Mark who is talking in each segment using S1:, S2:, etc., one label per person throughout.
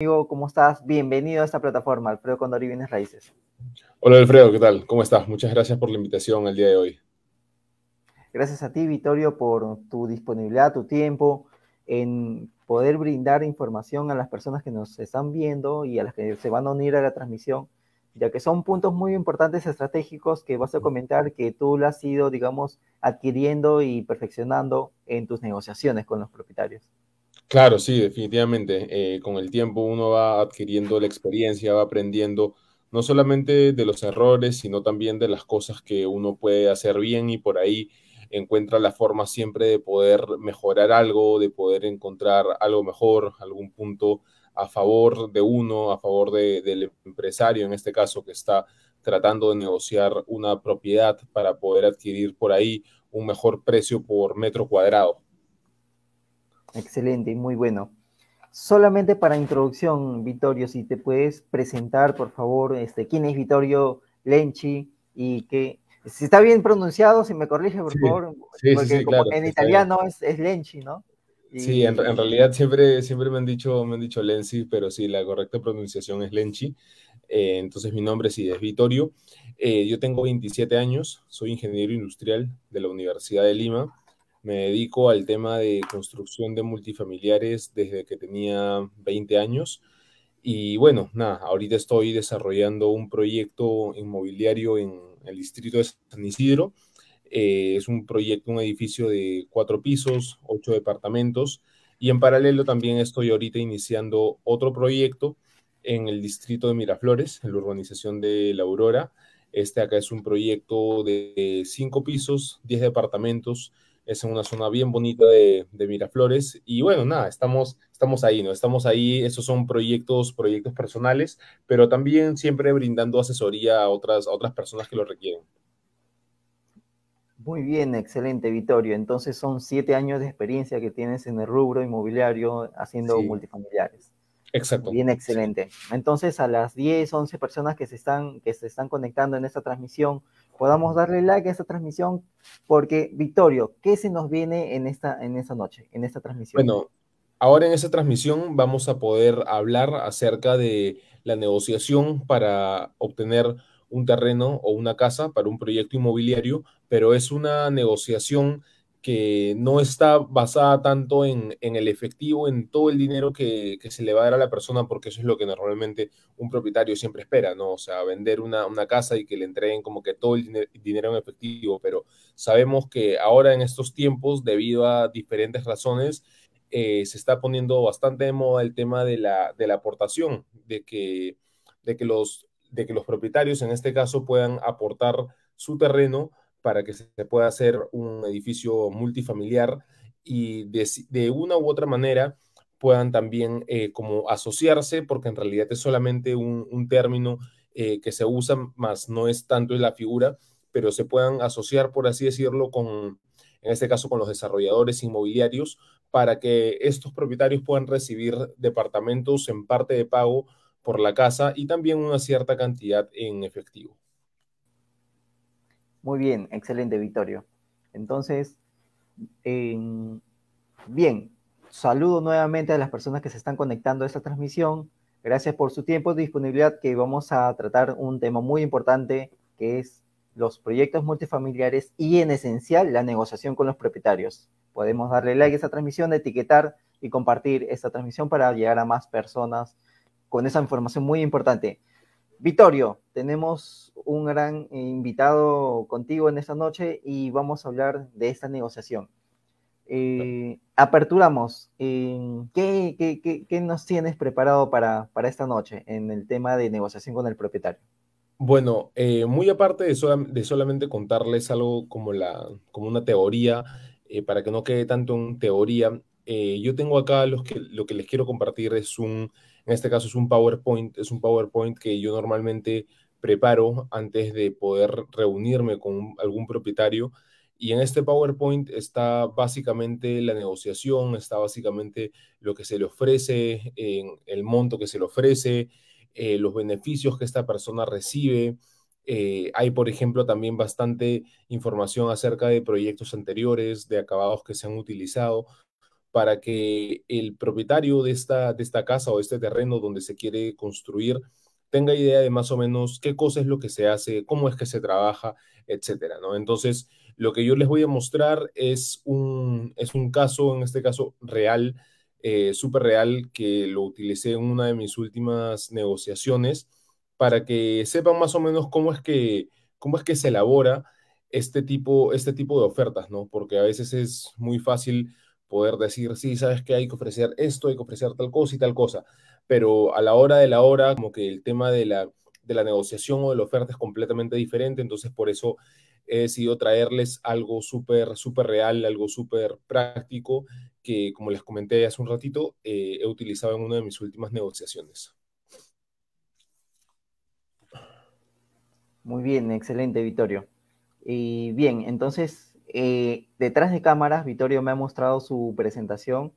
S1: Amigo, ¿cómo estás? Bienvenido a esta plataforma, Alfredo Condori Vienes Raíces.
S2: Hola Alfredo, ¿qué tal? ¿Cómo estás? Muchas gracias por la invitación el día de hoy.
S1: Gracias a ti, Vittorio, por tu disponibilidad, tu tiempo, en poder brindar información a las personas que nos están viendo y a las que se van a unir a la transmisión, ya que son puntos muy importantes estratégicos que vas a comentar que tú lo has ido, digamos, adquiriendo y perfeccionando en tus negociaciones con los propietarios.
S2: Claro, sí, definitivamente. Eh, con el tiempo uno va adquiriendo la experiencia, va aprendiendo no solamente de los errores, sino también de las cosas que uno puede hacer bien y por ahí encuentra la forma siempre de poder mejorar algo, de poder encontrar algo mejor, algún punto a favor de uno, a favor del empresario en este caso que está tratando de negociar una propiedad para poder adquirir por ahí un mejor precio por metro cuadrado.
S1: Excelente, muy bueno. Solamente para introducción, Vittorio, si te puedes presentar, por favor, este, quién es Vittorio Lenchi y qué, si está bien pronunciado, si me corrige, por favor, sí, porque sí, como en italiano es, es, Lenchi, ¿no? sí, en, realidad
S2: siempre, siempre me han dicho, me han dicho Lenzi, pero sí, la correcta pronunciación es Lenchi. Eh, entonces mi nombre sí es Vittorio. Eh, yo tengo 27 años, soy ingeniero industrial de la Universidad de Lima. Me dedico al tema de construcción de multifamiliares desde que tenía 20 años. Y bueno, nada, ahorita estoy desarrollando un proyecto inmobiliario en el distrito de San Isidro. Eh, es un proyecto, un edificio de cuatro pisos, ocho departamentos. Y en paralelo también estoy ahorita iniciando otro proyecto en el distrito de Miraflores, en la urbanización de La Aurora. Este acá es un proyecto de cinco pisos, diez departamentos es en una zona bien bonita de, Miraflores. Y bueno, nada, estamos, estamos ahí, ¿no? Estamos ahí, esos son proyectos, proyectos personales, pero también siempre brindando asesoría a otras, otras personas que lo requieren.
S1: Muy bien, excelente, Vittorio. Entonces son siete años de experiencia que tienes en el rubro inmobiliario haciendo multifamiliares. Exacto. Bien, excelente. Entonces, a las 10, 11 personas que se están, que se están conectando en esta transmisión, podamos darle like a esta transmisión, porque Victorio, ¿qué se nos viene en esta, en esta noche, en esta transmisión? Bueno,
S2: ahora en esta transmisión vamos a poder hablar acerca de la negociación para obtener un terreno o una casa para un proyecto inmobiliario, pero es una negociación que no está basada tanto en, el efectivo, en todo el dinero que, se le va a dar a la persona, porque eso es lo que normalmente un propietario siempre espera, ¿no? O sea, vender una, casa y que le entreguen como que todo el dinero en efectivo, pero sabemos que ahora en estos tiempos, debido a diferentes razones, eh, se está poniendo bastante de moda el tema de la, aportación, de que, de, que los, de que los propietarios en este caso puedan aportar su terreno para que se pueda hacer un edificio multifamiliar y de, una u otra manera puedan también eh, como asociarse, porque en realidad es solamente un, término eh, que se usa, más no es tanto en la figura, pero se puedan asociar, por así decirlo, con, en este caso, con los desarrolladores inmobiliarios, para que estos propietarios puedan recibir departamentos en parte de
S1: pago por
S2: la casa y también una cierta cantidad en efectivo.
S1: Muy bien, excelente, Vitorio. Entonces, bien, saludo nuevamente a las personas que se están conectando a esta transmisión. Gracias por su tiempo y disponibilidad, que vamos a tratar un tema muy importante, que es los proyectos multifamiliares y, en esencial, la negociación con los propietarios. Podemos darle like a esta transmisión, etiquetar y compartir esta transmisión para llegar a más personas con esa información muy importante. Vittorio, tenemos un gran eh, invitado contigo en esta noche y vamos a hablar de esta negociación. Eh, aperturamos. Eh, ¿qué, nos tienes preparado para, para, esta noche en el tema de negociación con el propietario?
S2: Bueno, muy aparte de, solamente contarles algo como, la, como una teoría, para que no quede tanto en teoría, yo tengo acá los que, lo que les quiero compartir es un, en este caso es un PowerPoint, es un PowerPoint que yo normalmente preparo antes de poder reunirme con algún propietario. Y en este PowerPoint está básicamente la negociación, está básicamente lo que se le ofrece, en el monto que se le ofrece, eh, los beneficios que esta persona recibe. Eh, hay, por ejemplo, también bastante información acerca de proyectos anteriores, de acabados que se han utilizado para que el propietario de esta, esta casa o de este terreno donde se quiere construir tenga idea de más o menos qué cosa es lo que se hace, cómo es que se trabaja, etcétera, ¿no? Entonces, lo que yo les voy a mostrar es un, es un caso, en este caso real, eh, súper real, que lo utilicé en una de mis últimas negociaciones para que sepan más o menos cómo es que, cómo es que se elabora este tipo, este tipo de ofertas, ¿no? Porque a veces es muy fácil poder decir, sí, sabes que hay que ofrecer esto, hay que ofrecer tal cosa y tal cosa, pero a la hora de la hora, como que el tema de la, de la negociación o de la oferta es completamente diferente, entonces por eso he decidido traerles algo súper, súper real, algo súper práctico, que como les comenté hace un ratito, eh, he utilizado en una de mis últimas negociaciones.
S1: Muy bien, excelente, Vittorio. Y bien, entonces eh, detrás de cámaras, Vittorio me ha mostrado su presentación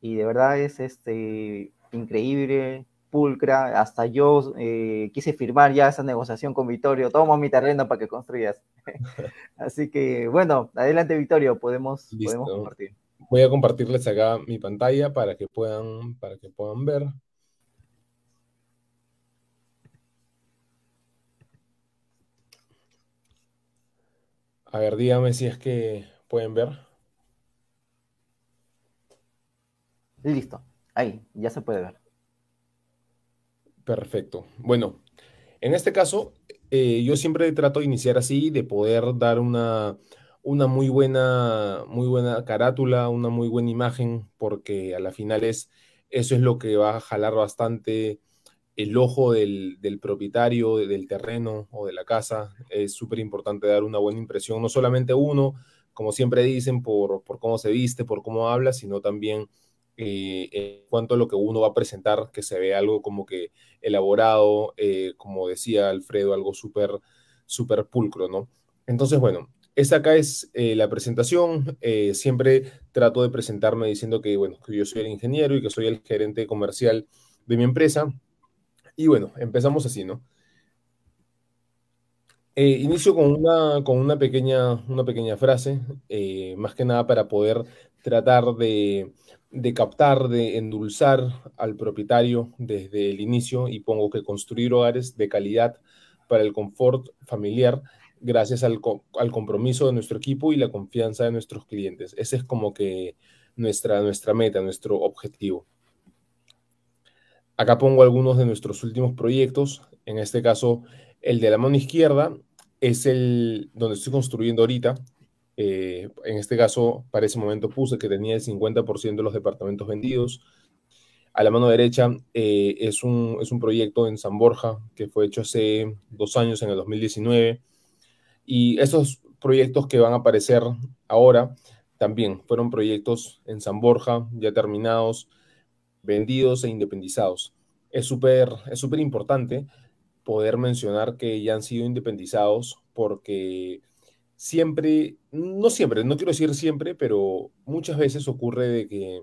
S1: y de verdad es este, increíble, pulcra. Hasta yo eh, quise firmar ya esa negociación con Vittorio. Toma mi terreno para que construyas. Así que, bueno, adelante, Vittorio, podemos, compartir.
S2: Voy a compartirles acá mi pantalla para que puedan, para que puedan ver. A ver, dígame si es que pueden ver. Listo, ahí, ya se puede ver. Perfecto. Bueno, en este caso, eh, yo siempre trato de iniciar así, de poder dar una, muy buena, muy buena carátula, una muy buena imagen, porque a la final es, eso es lo que va a jalar bastante el ojo del, propietario del terreno o de la casa. Es súper importante dar una buena impresión, no solamente uno, como siempre dicen, por, cómo se viste, por cómo habla, sino también eh, en cuanto a lo que uno va a presentar, que se ve algo como que elaborado, eh, como decía Alfredo, algo súper, pulcro, ¿no? Entonces, bueno, esta acá es eh, la presentación. siempre trato de presentarme diciendo que, bueno, que yo soy el ingeniero y que soy el gerente comercial de mi empresa. Y bueno, empezamos así, ¿no? Eh, inicio con una, con una, pequeña, una pequeña frase, eh, más que nada para poder tratar de, captar, de endulzar al propietario desde el inicio y pongo que construir hogares de calidad para el confort familiar gracias al, al compromiso de nuestro equipo y la confianza de nuestros clientes. Ese es como que nuestra, nuestra meta, nuestro objetivo. Acá pongo algunos de nuestros últimos proyectos, en este caso el de la mano izquierda es el donde estoy construyendo ahorita. Eh, en este caso, para ese momento puse que tenía el 50% de los departamentos vendidos. A la mano derecha eh, es, un, es un proyecto en San Borja que fue hecho hace dos años, en el 2019. Y esos proyectos que van a aparecer ahora también fueron proyectos en San Borja ya terminados vendidos e independizados. Es súper es importante poder mencionar que ya han sido independizados porque siempre, no siempre, no quiero decir siempre, pero muchas veces ocurre de que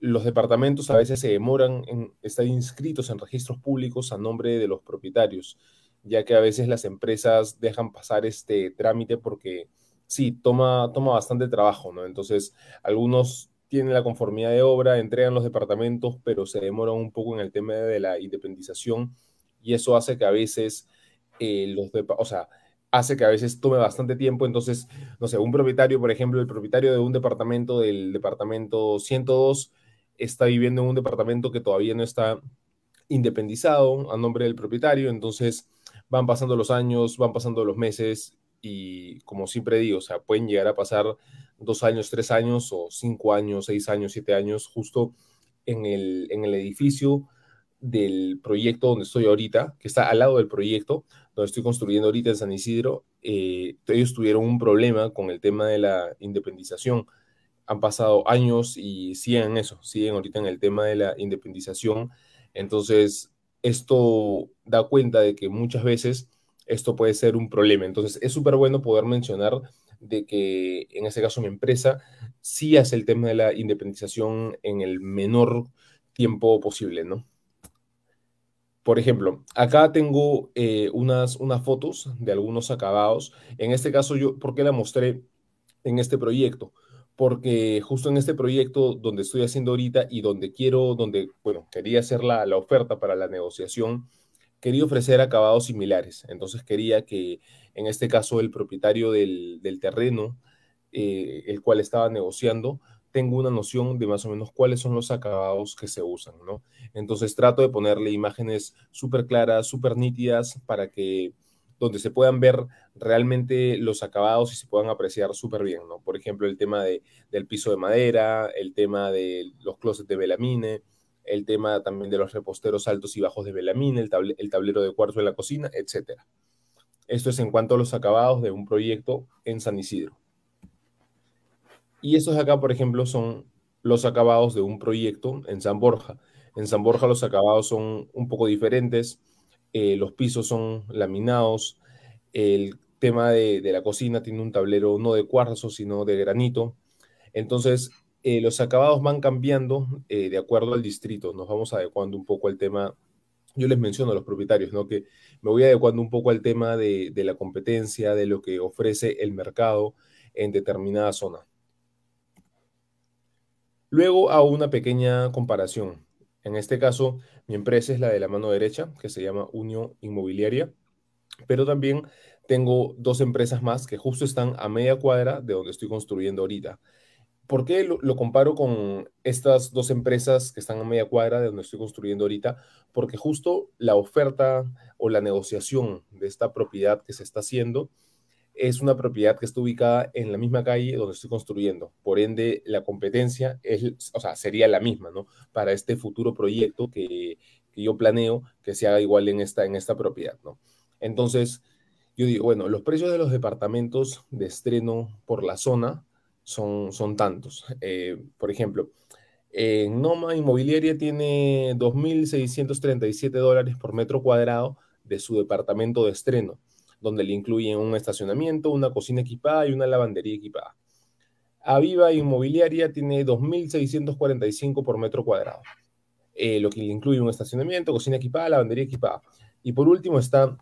S2: los departamentos a veces se demoran en estar inscritos en registros públicos a nombre de los propietarios, ya que a veces las empresas dejan pasar este trámite porque sí, toma, toma bastante trabajo, ¿no? Entonces, algunos tienen la conformidad de obra, entregan los departamentos, pero se demoran un poco en el tema de la independización y eso hace que a veces eh, los, o sea, hace que a veces tome bastante tiempo. Entonces, no sé, un propietario, por ejemplo, el propietario de un departamento del departamento 102 está viviendo en un departamento que todavía no está independizado a nombre del propietario. Entonces, van pasando los años, van pasando los meses y como siempre digo, o sea, pueden llegar a pasar dos años, tres años o cinco años, seis años, siete años justo en el, edificio del proyecto donde estoy ahorita, que está al lado del proyecto donde estoy construyendo ahorita en San Isidro, eh, ellos tuvieron un problema con el tema de la independización. Han pasado años y siguen eso, siguen ahorita en el tema de la independización. Entonces, esto da cuenta de que muchas veces esto puede ser un problema. Entonces, es súper bueno poder mencionar de que, en este caso, mi empresa sí hace el tema de la independización en el menor tiempo posible, ¿no? Por ejemplo, acá tengo eh, unas, unas fotos de algunos acabados. En este caso, yo, ¿por qué la mostré en este proyecto? porque justo en este proyecto donde estoy haciendo ahorita y donde quiero, donde, bueno, quería hacer la oferta para la negociación quería ofrecer acabados similares. Entonces quería que, en este caso, el propietario del, terreno, eh, el cual estaba negociando, tenga una noción de más o menos cuáles son los acabados que se usan, ¿no? Entonces trato de ponerle imágenes súper claras, súper nítidas, para que donde se puedan ver realmente los acabados y se puedan apreciar súper bien, ¿no? Por ejemplo, el tema del piso de madera, el tema de los closets de velamine, el tema también de los reposteros altos y bajos de velamín el, tablero de cuarzo en la cocina, etc. Esto es en cuanto a los acabados de un proyecto en San Isidro. Y estos acá, por ejemplo, son los acabados de un proyecto en San Borja. En San Borja los acabados son un poco diferentes, eh, los pisos son laminados, el tema de, la cocina tiene un tablero no de cuarzo, sino de granito. Entonces, eh, los acabados van cambiando eh, de acuerdo al distrito, nos vamos adecuando un poco al tema. Yo les menciono a los propietarios, ¿no? Que me voy adecuando un poco al tema de, de la competencia, de lo que ofrece el mercado en determinada zona. Luego hago una pequeña comparación. En este caso, mi empresa es la de la mano derecha, que se llama Unión Inmobiliaria, pero también tengo dos empresas más que justo están a media cuadra de donde estoy construyendo ahorita. ¿Por qué lo, comparo con estas dos empresas que están a media cuadra de donde estoy construyendo ahorita? Porque justo la oferta o la negociación de esta propiedad que se está haciendo es una propiedad que está ubicada en la misma calle donde estoy construyendo. Por ende, la competencia es, sería la misma, ¿no? Para este futuro proyecto que, yo planeo que se haga igual en esta, en esta propiedad, ¿no? Entonces, yo digo, bueno, los precios de los departamentos de estreno por la zona son, tantos. Eh, por ejemplo, Noma Inmobiliaria tiene 2.637 dólares por metro cuadrado de su departamento de estreno, donde le incluyen un estacionamiento, una cocina equipada y una lavandería equipada. Aviva Inmobiliaria tiene 2.645 por metro cuadrado, eh, lo que le incluye un estacionamiento, cocina equipada, lavandería equipada. Y por último está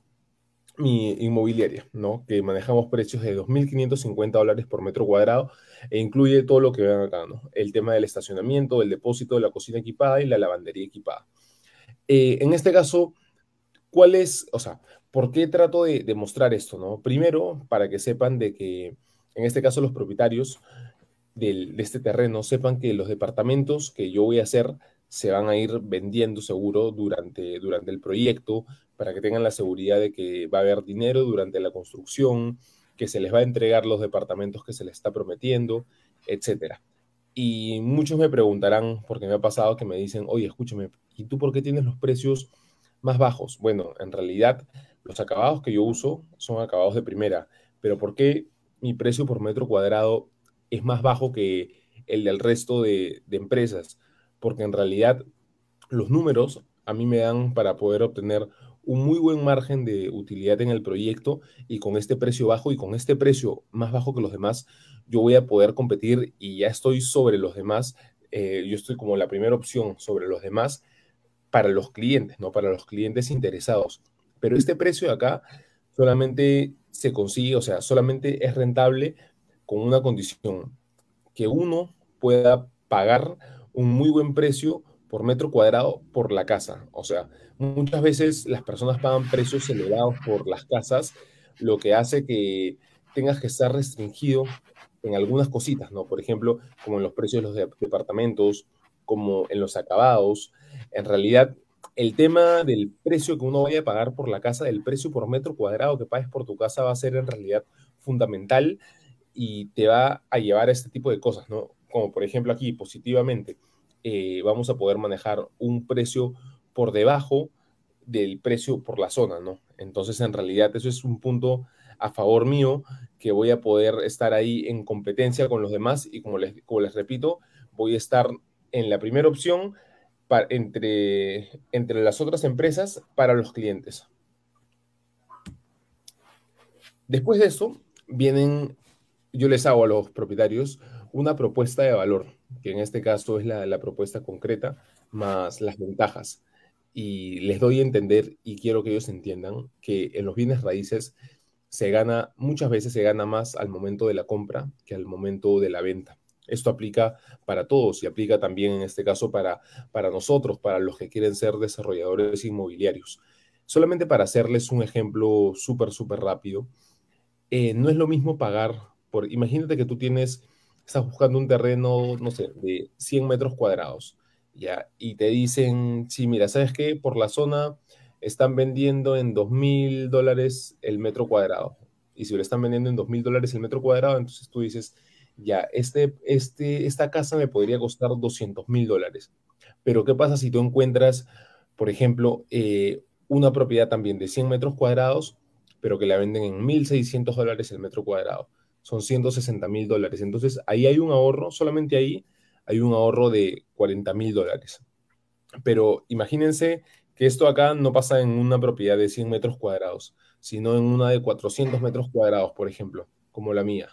S2: mi inmobiliaria, ¿no? que manejamos precios de 2.550 dólares por metro cuadrado e incluye todo lo que ven acá, ¿no? el tema del estacionamiento, el depósito de la cocina equipada y la lavandería equipada. Eh, en este caso, ¿cuál es, o sea, por qué trato de, demostrar mostrar esto? ¿no? Primero, para que sepan de que, en este caso, los propietarios de este terreno sepan que los departamentos que yo voy a hacer se van a ir vendiendo seguro durante, durante el proyecto, para que tengan la seguridad de que va a haber dinero durante la construcción, que se les va a entregar los departamentos que se les está prometiendo, etcétera. Y muchos me preguntarán, porque me ha pasado que me dicen, oye, escúchame, ¿y tú por qué tienes los precios más bajos? Bueno, en realidad los acabados que yo uso son acabados de primera, pero ¿por qué mi precio por metro cuadrado es más bajo que el del resto de, de empresas? Porque en realidad los números a mí me dan para poder obtener un muy buen margen de utilidad en el proyecto y con este precio bajo y con este precio más bajo que los demás, yo voy a poder competir y ya estoy sobre los demás, eh, yo estoy como la primera opción sobre los demás para los clientes, no para los clientes interesados. Pero este precio de acá solamente se consigue, o sea, solamente es rentable con una condición, que uno pueda pagar un muy buen precio por metro cuadrado por la casa. O sea, muchas veces las personas pagan precios elevados por las casas, lo que hace que tengas que estar restringido en algunas cositas, ¿no? Por ejemplo, como en los precios de los departamentos, como en los acabados. En realidad, el tema del precio que uno vaya a pagar por la casa, del precio por metro cuadrado que pagues por tu casa, va a ser en realidad fundamental y te va a llevar a este tipo de cosas, ¿no? Como por ejemplo aquí, positivamente, eh, vamos a poder manejar un precio por debajo del precio por la zona, ¿no? Entonces, en realidad, eso es un punto a favor mío, que voy a poder estar ahí en competencia con los demás y como les, les repito, voy a estar en la primera opción entre, entre las otras empresas para los clientes. Después de eso, vienen, yo les hago a los propietarios una propuesta de valor, que en este caso es la, la propuesta concreta más las ventajas y les doy a entender y quiero que ellos entiendan que en los bienes raíces se gana, muchas veces se gana más al momento de la compra que al momento de la venta. Esto aplica para todos y aplica también en este caso para, para nosotros, para los que quieren ser desarrolladores inmobiliarios. Solamente para hacerles un ejemplo súper, súper rápido, eh, no es lo mismo pagar por, imagínate que tú tienes, estás buscando un terreno, no sé, de 100 metros cuadrados ya, y te dicen, sí, mira, ¿sabes qué? Por la zona están vendiendo en 2.000 dólares el metro cuadrado. Y si lo están vendiendo en 2.000 dólares el metro cuadrado, entonces tú dices, ya, este, este, esta casa me podría costar 200.000 mil dólares. Pero ¿qué pasa si tú encuentras, por ejemplo, eh, una propiedad también de 100 metros cuadrados, pero que la venden en 1.600 dólares el metro cuadrado? Son 160.000 mil dólares. Entonces ahí hay un ahorro, solamente ahí hay un ahorro de 40 mil dólares. Pero imagínense que esto acá no pasa en una propiedad de 100 metros cuadrados, sino en una de 400 metros cuadrados, por ejemplo, como la mía.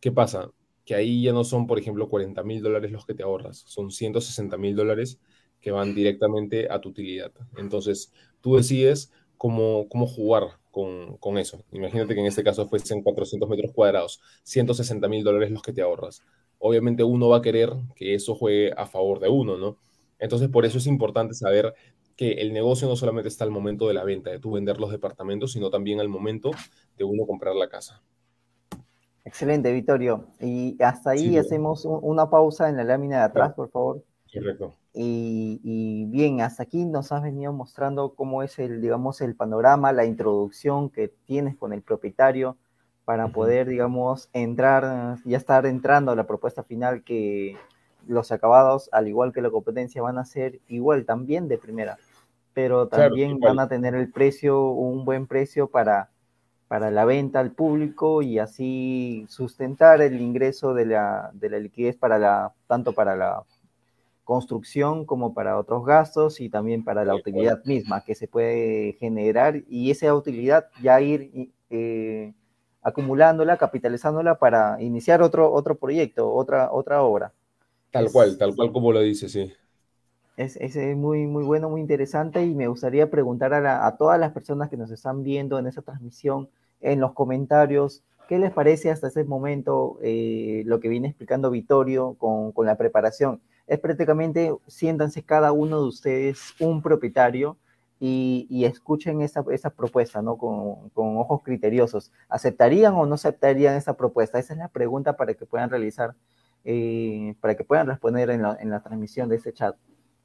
S2: ¿Qué pasa? Que ahí ya no son, por ejemplo, 40 mil dólares los que te ahorras, son 160 mil dólares que van directamente a tu utilidad. Entonces, tú decides cómo, cómo jugar con, con, eso. Imagínate que en este caso fuesen 400 metros cuadrados, 160 mil dólares los que te ahorras obviamente uno va a querer que eso juegue a favor de uno, ¿no? Entonces, por eso es importante saber que el negocio no solamente está al momento de la venta, de tú vender los departamentos, sino también al momento de uno comprar la casa.
S1: Excelente, Vittorio. Y hasta ahí hacemos una pausa en la lámina de atrás, por favor. Correcto. Y, y, bien, hasta aquí nos has venido mostrando cómo es el, digamos, el panorama, la introducción que tienes con el propietario, para poder, digamos, entrar, ya estar entrando a la propuesta final que los acabados, al igual que la competencia, van a ser igual también de primera, pero también van a tener el precio, un buen precio para, para la venta al público y así sustentar el ingreso de la, liquidez para la, tanto para la construcción como para otros gastos y también para la utilidad misma que se puede generar y esa utilidad ya ir eh, acumulándola, capitalizándola para iniciar otro, otro proyecto, otra, otra obra. Tal cual,
S2: tal cual como lo dice, sí.
S1: Es, muy, muy bueno, muy interesante y me gustaría preguntar a, todas las personas que nos están viendo en esa transmisión, en los comentarios, ¿qué les parece hasta ese momento eh, lo que viene explicando Vittorio con, con la preparación? Es prácticamente, siéntanse cada uno de ustedes un propietario y, escuchen esa, esa propuesta, ¿no? Con, ojos criteriosos. ¿Aceptarían o no aceptarían esa propuesta? Esa es la pregunta para que puedan realizar, eh, para que puedan responder en la, transmisión de este chat.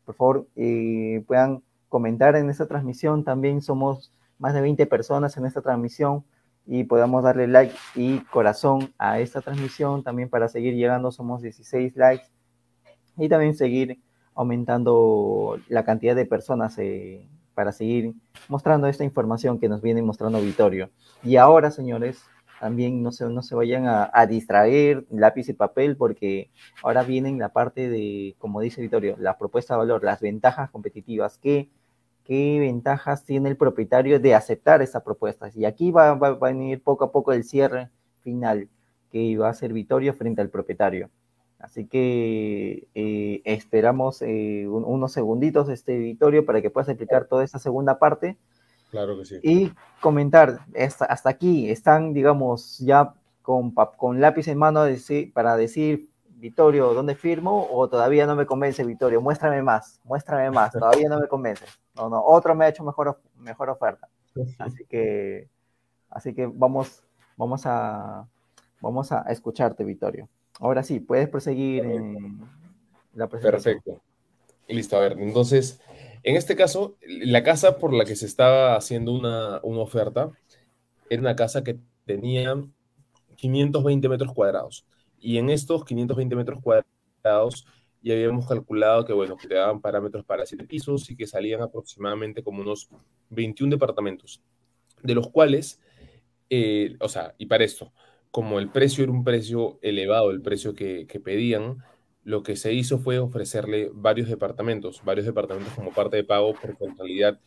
S1: Por favor, eh, puedan comentar en esta transmisión. También somos más de 20 personas en esta transmisión y podamos darle like y corazón a esta transmisión. También para seguir llegando somos 16 likes y también seguir aumentando la cantidad de personas eh, para seguir mostrando esta información que nos viene mostrando Vitorio. Y ahora, señores, también no se, no se vayan a, distraer lápiz y papel porque ahora viene la parte de, como dice Vitorio, la propuesta de valor, las ventajas competitivas, qué, qué ventajas tiene el propietario de aceptar esas propuestas. Y aquí va, a venir poco a poco el cierre final que va a ser Vitorio frente al propietario. Así que eh, esperamos eh, unos segunditos, este Vittorio, para que puedas explicar toda esta segunda parte. Claro que sí. Y comentar, hasta, aquí están, digamos, ya con, lápiz en mano para decir, Vittorio, ¿dónde firmo? O todavía no me convence, Vittorio, muéstrame más, muéstrame más, todavía no me convence. No, no, otro me ha hecho mejor, mejor oferta. Así que, así que vamos, vamos, a, vamos a escucharte, Vittorio. Ahora sí, puedes proseguir en la
S2: presentación. Perfecto. Listo, a ver, entonces, en este caso, la casa por la que se estaba haciendo una, oferta era una casa que tenía 520 metros cuadrados. Y en estos 520 metros cuadrados ya habíamos calculado que, bueno, que te daban parámetros para siete pisos y que salían aproximadamente como unos 21 departamentos, de los cuales, eh, o sea, y para esto, como el precio era un precio elevado, el precio que, pedían, lo que se hizo fue ofrecerle varios departamentos, varios departamentos como parte de pago, porque en realidad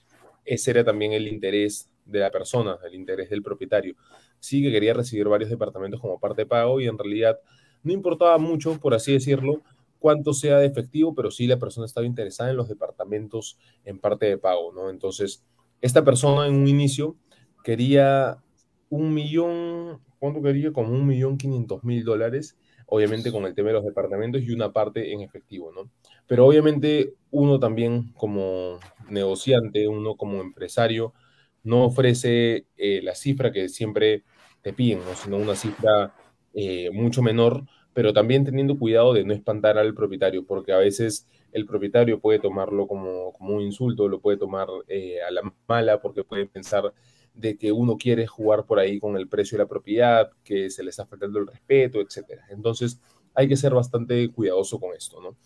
S2: ese era también el interés de la persona, el interés del propietario. Sí que quería recibir varios departamentos como parte de pago y en realidad no importaba mucho, por así decirlo, cuánto sea de efectivo, pero sí la persona estaba interesada en los departamentos en parte de pago, ¿no? Entonces, esta persona en un inicio quería un millón ¿cuánto quería? Como 1.500.000 millón dólares, obviamente con el tema de los departamentos y una parte en efectivo, ¿no? Pero obviamente uno también como negociante, uno como empresario, no ofrece eh, la cifra que siempre te piden, sino una cifra eh, mucho menor, pero también teniendo cuidado de no espantar al propietario, porque a veces el propietario puede tomarlo como, como un insulto, lo puede tomar eh, a la mala, porque puede pensar de que uno quiere jugar por ahí con el precio de la propiedad, que se les está faltando el respeto, etc. Entonces, hay que ser bastante cuidadoso con esto, ¿no?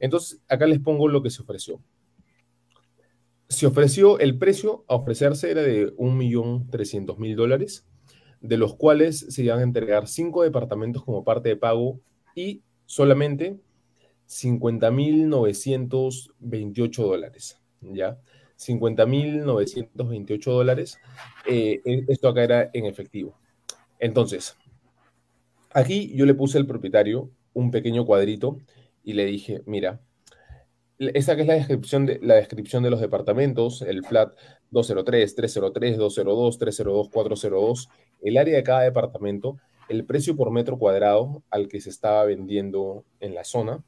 S2: Entonces, acá les pongo lo que se ofreció. Se ofreció, el precio a ofrecerse era de 1.300.000 dólares, de los cuales se iban a entregar cinco departamentos como parte de pago y solamente 50.928 dólares, ¿ya? 50.928 dólares. Eh, e-, esto acá era en efectivo. Entonces, aquí yo le puse al propietario un pequeño cuadrito y le dije, mira, esta que es la descripción de, la descripción de los departamentos, el flat 203, 303, 202, 302, 402, el área de cada departamento, el precio por metro cuadrado al que se estaba vendiendo en la zona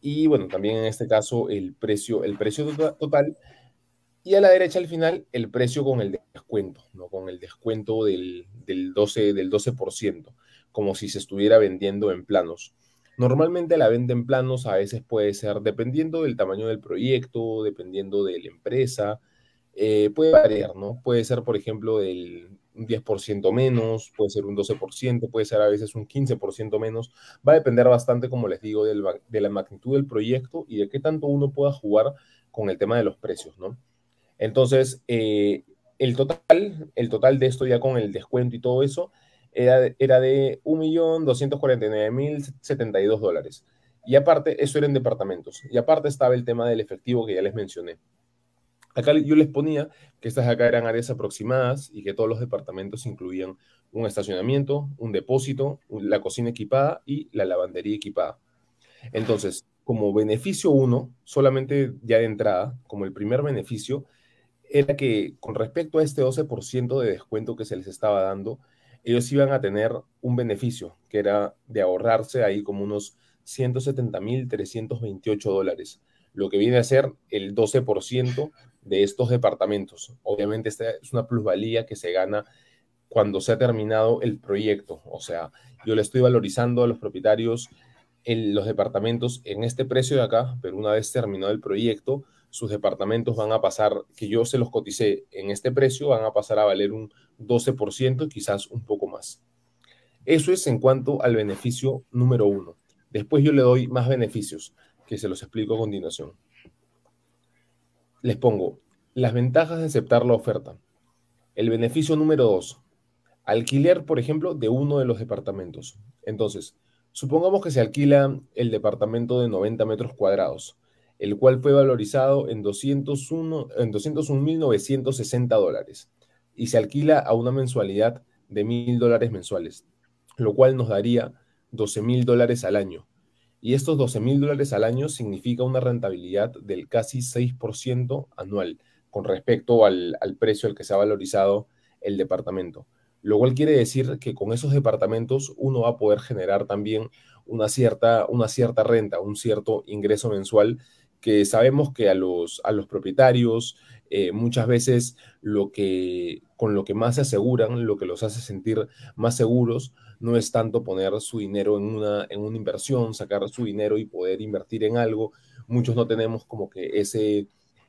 S2: y bueno, también en este caso el precio, el precio tota-, total y a la derecha al final el precio con el descuento, ¿no? con el descuento del, 12, como si se estuviera vendiendo en planos. Normalmente la venta en planos a veces puede ser, dependiendo del tamaño del proyecto, dependiendo de la empresa, eh, puede variar, ¿no? Puede ser, por ejemplo, del, 10% menos, puede ser un 12%, puede ser a veces un 15% menos. Va a depender bastante, como les digo, de la magnitud del proyecto y de qué tanto uno pueda jugar con el tema de los precios, ¿no? Entonces, eh, el, total, el total de esto ya con el descuento y todo eso era, era de 1.249.072 dólares. Y aparte, eso era en departamentos. Y aparte estaba el tema del efectivo que ya les mencioné. Acá yo les ponía que estas acá eran áreas aproximadas y que todos los departamentos incluían un estacionamiento, un depósito, la cocina equipada y la lavandería equipada. Entonces, como beneficio uno, solamente ya de entrada, como el primer beneficio, era que con respecto a este 12% de descuento que se les estaba dando, ellos iban a tener un beneficio, que era de ahorrarse ahí como unos 170.328 dólares, lo que viene a ser el 12% de estos departamentos. Obviamente esta es una plusvalía que se gana cuando se ha terminado el proyecto. O sea, yo le estoy valorizando a los propietarios en los departamentos en este precio de acá, pero una vez terminado el proyecto, sus departamentos van a pasar, que yo se los coticé en este precio, van a pasar a valer un 12%, quizás un poco más. Eso es en cuanto al beneficio número uno. Después yo le doy más beneficios, que se los explico a continuación. Les pongo las ventajas de aceptar la oferta. El beneficio número dos, alquiler, por ejemplo, de uno de los departamentos. Entonces, supongamos que se alquila el departamento de 90 metros cuadrados el cual fue valorizado en 201.960 en dólares y se alquila a una mensualidad de 1.000 dólares mensuales, lo cual nos daría 12.000 mil dólares al año. Y estos 12.000 mil dólares al año significa una rentabilidad del casi 6% anual con respecto al, precio al que se ha valorizado el departamento. Lo cual quiere decir que con esos departamentos uno va a poder generar también una cierta, una cierta renta, un cierto ingreso mensual que sabemos que a los, a los propietarios eh, muchas veces lo que, con lo que más se aseguran, lo que los hace sentir más seguros, no es tanto poner su dinero en una, en una inversión, sacar su dinero y poder invertir en algo. Muchos no tenemos como que ese,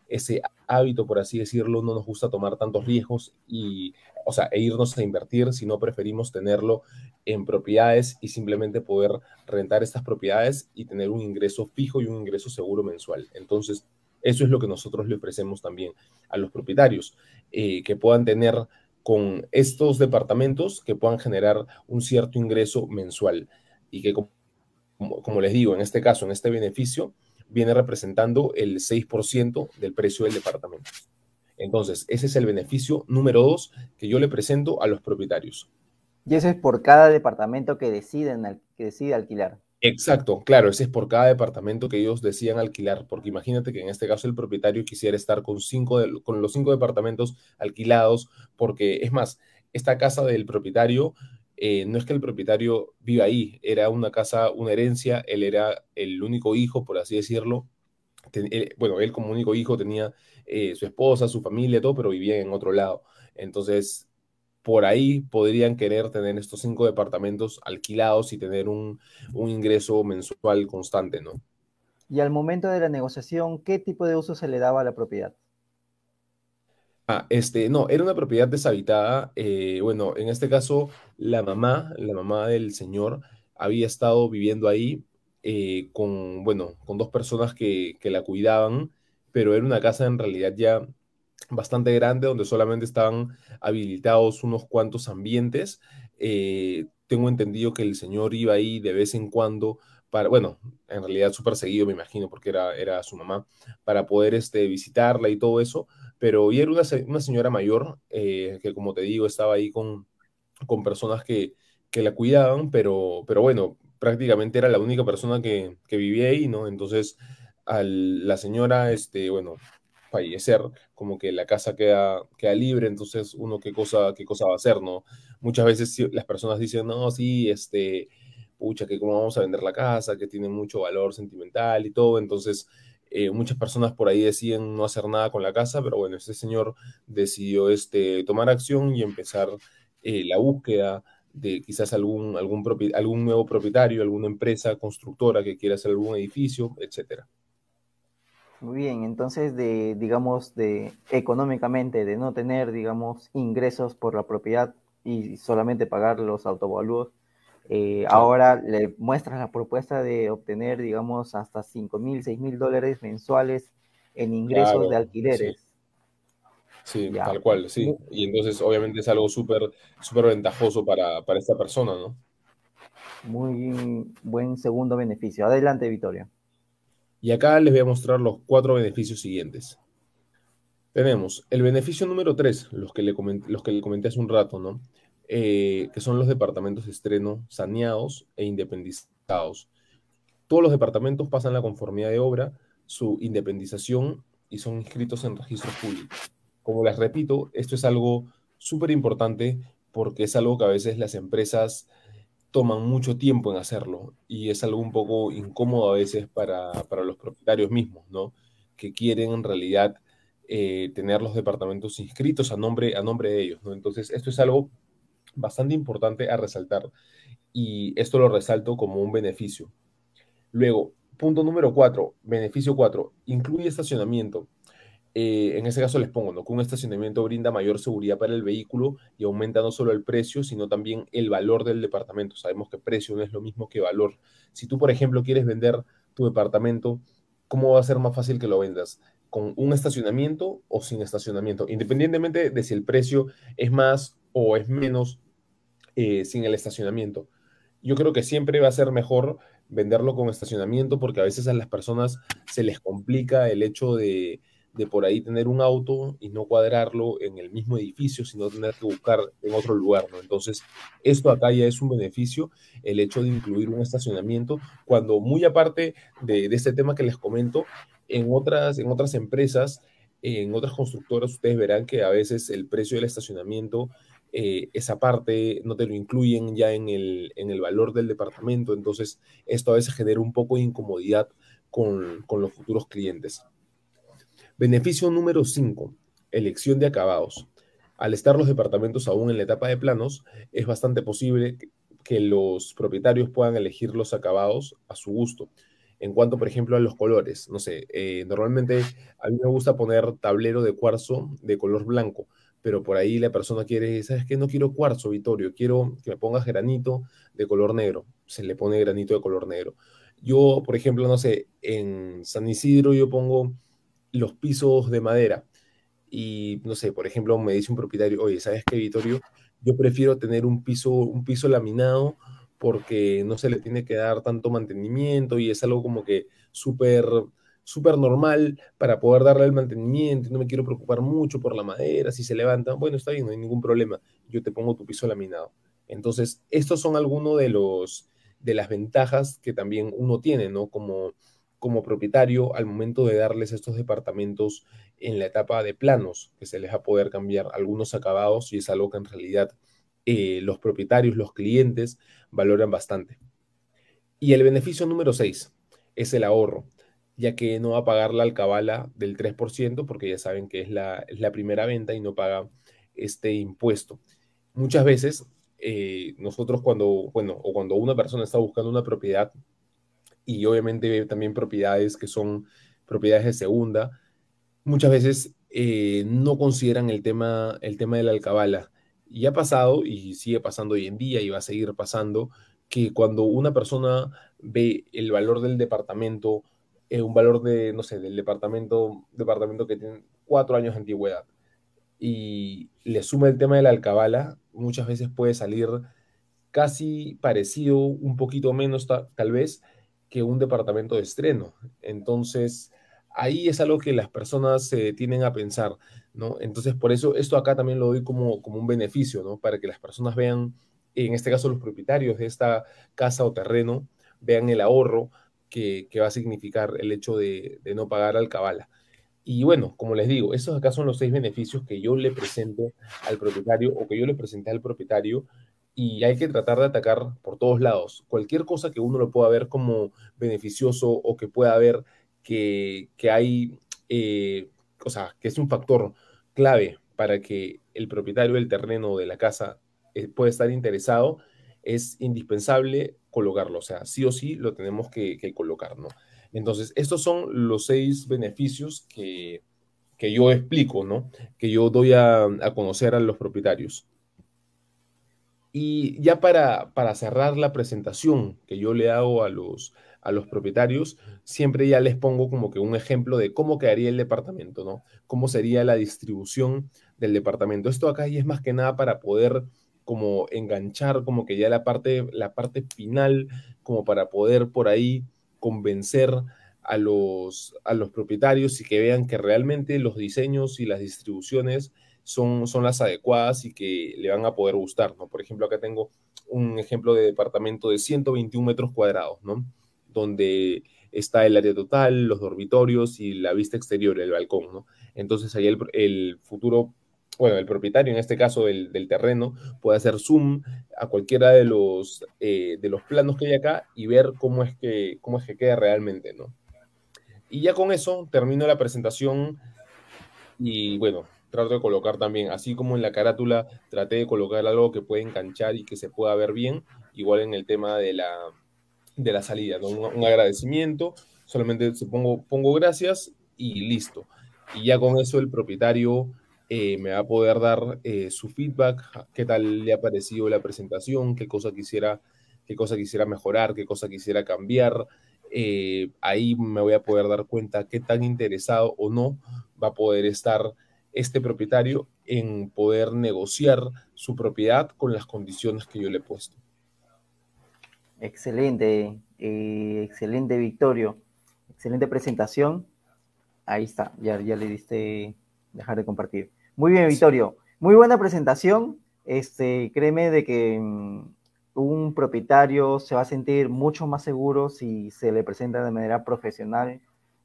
S2: ese hábito, por así decirlo, no nos gusta tomar tantos riesgos y o sea, e irnos a invertir, si no preferimos tenerlo en propiedades y simplemente poder rentar estas propiedades y tener un ingreso fijo y un ingreso seguro mensual. Entonces, eso es lo que nosotros le ofrecemos también a los propietarios, eh, que puedan tener con estos departamentos, que puedan generar un cierto ingreso mensual y que, como les digo, en este caso, en este beneficio, viene representando el 6% del precio del departamento. Entonces, ese es el beneficio número dos que yo le presento a los propietarios. Y ese es por cada departamento que, deciden, que decide alquilar. Exacto, claro, ese es por cada departamento que ellos decían alquilar, porque imagínate que en este caso el propietario quisiera estar con, cinco con los cinco departamentos alquilados, porque es más, esta casa del propietario, eh, no es que el propietario viva ahí, era una casa, una herencia, él era el único hijo, por así decirlo, bueno, él como único hijo tenía eh, su esposa, su familia, todo, pero vivía en otro lado. Entonces, por ahí podrían querer tener estos cinco departamentos alquilados y tener un, ingreso mensual constante, ¿no?
S1: Y al momento de la negociación, ¿qué tipo de uso se le daba a la propiedad?
S2: Ah, este, no, era una propiedad deshabitada. Eh, bueno, en este caso, la mamá, la mamá del señor, había estado viviendo ahí eh, con, bueno, con dos personas que, la cuidaban, pero era una casa en realidad ya bastante grande donde solamente estaban habilitados unos cuantos ambientes. Eh, tengo entendido que el señor iba ahí de vez en cuando para, bueno, en realidad súper seguido me imagino porque era, era su mamá, para poder este, visitarla y todo eso, pero y era una, una señora mayor eh, que como te digo estaba ahí con, con personas que, que la cuidaban, pero, pero bueno, prácticamente era la única persona que, vivía ahí, ¿no? Entonces, al, la señora, este, bueno, fallecer, como que la casa queda, queda libre, entonces uno qué cosa, qué cosa va a hacer, ¿no? Muchas veces las personas dicen, no, sí, este, pucha, que cómo vamos a vender la casa, que tiene mucho valor sentimental y todo, entonces eh, muchas personas por ahí deciden no hacer nada con la casa, pero bueno, este señor decidió este, tomar acción y empezar eh, la búsqueda de quizás algún, algún, algún nuevo propietario, alguna empresa constructora que quiera hacer algún edificio, etcétera.
S1: Muy bien, entonces de, digamos, de económicamente, de no tener, digamos, ingresos por la propiedad y solamente pagar los autovalúos, eh, ahora le muestras la propuesta de obtener, digamos, hasta 5 mil, 6 mil dólares mensuales en ingresos de alquileres.
S2: Sí, tal cual, sí. Y entonces obviamente es algo súper súper ventajoso para, esta persona, ¿no?
S1: Muy buen segundo beneficio. Adelante, Victoria.
S2: Y acá les voy a mostrar los cuatro beneficios siguientes. Tenemos el beneficio número tres, los que le comenté, los que le comenté hace un rato, ¿no? Eh, que son los departamentos de estreno saneados e independizados. Todos los departamentos pasan la conformidad de obra, su independización y son inscritos en registros públicos. Como les repito, esto es algo súper importante porque es algo que a veces las empresas toman mucho tiempo en hacerlo y es algo un poco incómodo a veces para, los propietarios mismos, ¿no? Que quieren en realidad eh, tener los departamentos inscritos a nombre, a nombre de ellos, ¿no? Entonces, esto es algo bastante importante a resaltar y esto lo resalto como un beneficio. Luego, punto número cuatro, beneficio cuatro, incluye estacionamiento. Eh, en ese caso les pongo, ¿no? Que un estacionamiento brinda mayor seguridad para el vehículo y aumenta no solo el precio, sino también el valor del departamento. Sabemos que precio no es lo mismo que valor. Si tú, por ejemplo, quieres vender tu departamento, ¿cómo va a ser más fácil que lo vendas? ¿Con un estacionamiento o sin estacionamiento? Independientemente de si el precio es más o es menos eh, sin el estacionamiento. Yo creo que siempre va a ser mejor venderlo con estacionamiento porque a veces a las personas se les complica el hecho de de por ahí tener un auto y no cuadrarlo en el mismo edificio, sino tener que buscar en otro lugar, ¿no? Entonces, esto acá ya es un beneficio, el hecho de incluir un estacionamiento, cuando muy aparte de, este tema que les comento, en otras, en otras empresas, en otras constructoras, ustedes verán que a veces el precio del estacionamiento eh, esa parte no te lo incluyen ya en el, valor del departamento, entonces esto a veces genera un poco de incomodidad con, con los futuros clientes. Beneficio número 5. Elección de acabados. Al estar los departamentos aún en la etapa de planos, es bastante posible que los propietarios puedan elegir los acabados a su gusto. En cuanto, por ejemplo, a los colores, no sé, eh, normalmente a mí me gusta poner tablero de cuarzo de color blanco, pero por ahí la persona quiere, ¿sabes qué? No quiero cuarzo, Vittorio, quiero que me pongas granito de color negro. Se le pone granito de color negro. Yo, por ejemplo, no sé, en San Isidro yo pongo los pisos de madera. Y no sé, por ejemplo, me dice un propietario, oye, ¿sabes qué, Vitorio? Yo prefiero tener un piso, un piso laminado porque no se le tiene que dar tanto mantenimiento y es algo como que súper súper normal para poder darle el mantenimiento, no me quiero preocupar mucho por la madera, si se levanta, bueno, está bien, no hay ningún problema, yo te pongo tu piso laminado. Entonces, estos son algunos de los de las ventajas que también uno tiene, ¿no? Como como propietario al momento de darles estos departamentos en la etapa de planos, que se les va a poder cambiar algunos acabados y es algo que en realidad eh, los propietarios, los clientes valoran bastante. Y el beneficio número 6 es el ahorro, ya que no va a pagar la alcabala del 3%, porque ya saben que es la, primera venta y no paga este impuesto. Muchas veces eh, nosotros cuando, bueno, o cuando una persona está buscando una propiedad, y obviamente también propiedades que son propiedades de segunda, muchas veces eh, no consideran el tema, el tema de la alcabala. Y ha pasado y sigue pasando hoy en día y va a seguir pasando que cuando una persona ve el valor del departamento, eh, un valor de, no sé, del departamento, departamento que tiene cuatro años de antigüedad, y le suma el tema de la alcabala, muchas veces puede salir casi parecido, un poquito menos tal vez, que un departamento de estreno. Entonces, ahí es algo que las personas se tienen a pensar, ¿no? Entonces, por eso esto acá también lo doy como, como un beneficio, ¿no? Para que las personas vean, en este caso los propietarios de esta casa o terreno, vean el ahorro que, va a significar el hecho de, no pagar al cabala. Y bueno, como les digo, esos acá son los seis beneficios que yo le presento al propietario o que yo le presenté al propietario y hay que tratar de atacar por todos lados. Cualquier cosa que uno lo pueda ver como beneficioso o que pueda ver que, hay, eh, o sea, que es un factor clave para que el propietario del terreno de la casa eh, pueda estar interesado, es indispensable colocarlo. O sea, sí o sí lo tenemos que, colocar, ¿no? Entonces, estos son los seis beneficios que, yo explico, ¿no? Que yo doy a, a conocer a los propietarios. Y ya para, cerrar la presentación que yo le hago a los, a los propietarios, siempre ya les pongo como que un ejemplo de cómo quedaría el departamento, ¿no? Cómo sería la distribución del departamento. Esto acá y es más que nada para poder como enganchar como que ya la parte, la parte final, como para poder por ahí convencer a los, a los propietarios y que vean que realmente los diseños y las distribuciones son, las adecuadas y que le van a poder gustar, ¿no? Por ejemplo, acá tengo un ejemplo de departamento de 121 metros cuadrados, ¿no? Donde está el área total, los dormitorios y la vista exterior, el balcón, ¿no? Entonces ahí el, futuro bueno, el propietario, en este caso del, terreno, puede hacer zoom a cualquiera de los, eh, de los planos que hay acá y ver cómo es, que, cómo es que queda realmente, ¿no? Y ya con eso termino la presentación y bueno, trato de colocar también, así como en la carátula traté de colocar algo que pueda enganchar y que se pueda ver bien, igual en el tema de la, de la salida, un, agradecimiento, solamente pongo, pongo gracias y listo. Y ya con eso el propietario eh, me va a poder dar eh, su feedback, qué tal le ha parecido la presentación, qué cosa quisiera, qué cosa quisiera mejorar, qué cosa quisiera cambiar. Eh, ahí me voy a poder dar cuenta qué tan interesado o no va a poder estar este propietario en poder negociar su propiedad con las condiciones que yo le he puesto.
S1: Excelente, eh, excelente Victorio, excelente presentación. Ahí está, ya, ya le diste dejar de compartir. Muy bien, Victorio, muy buena presentación. Este, créeme de que mm, un propietario se va a sentir mucho más seguro si se le presenta de manera profesional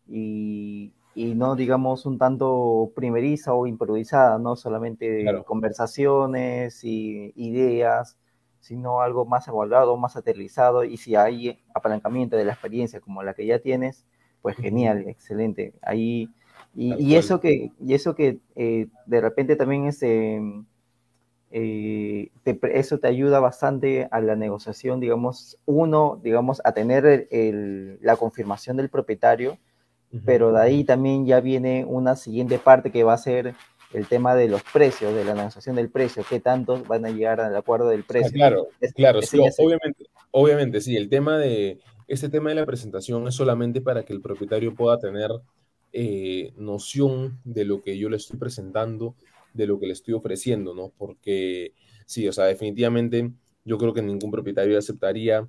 S1: y y no digamos un tanto primeriza o improvisada, no solamente conversaciones y ideas, sino algo más evaluado, más aterrizado y si hay apalancamiento de la experiencia como la que ya tienes, pues genial, excelente. Ahí y, eso que y eso que eh, de repente también es, este, eh, eso te ayuda bastante a la negociación, digamos uno, digamos a tener el, la confirmación del propietario pero de ahí también ya viene una siguiente parte que va a ser el tema de los precios, de la negociación del precio, qué tantos van a llegar al acuerdo del ah, precio. claro, claro,
S2: obviamente, obviamente, sí, el tema de, este tema de la presentación es solamente para que el propietario pueda tener eh, noción de lo que yo le estoy presentando, de lo que le estoy ofreciendo, ¿no? Porque sí, o sea, definitivamente yo creo que ningún propietario aceptaría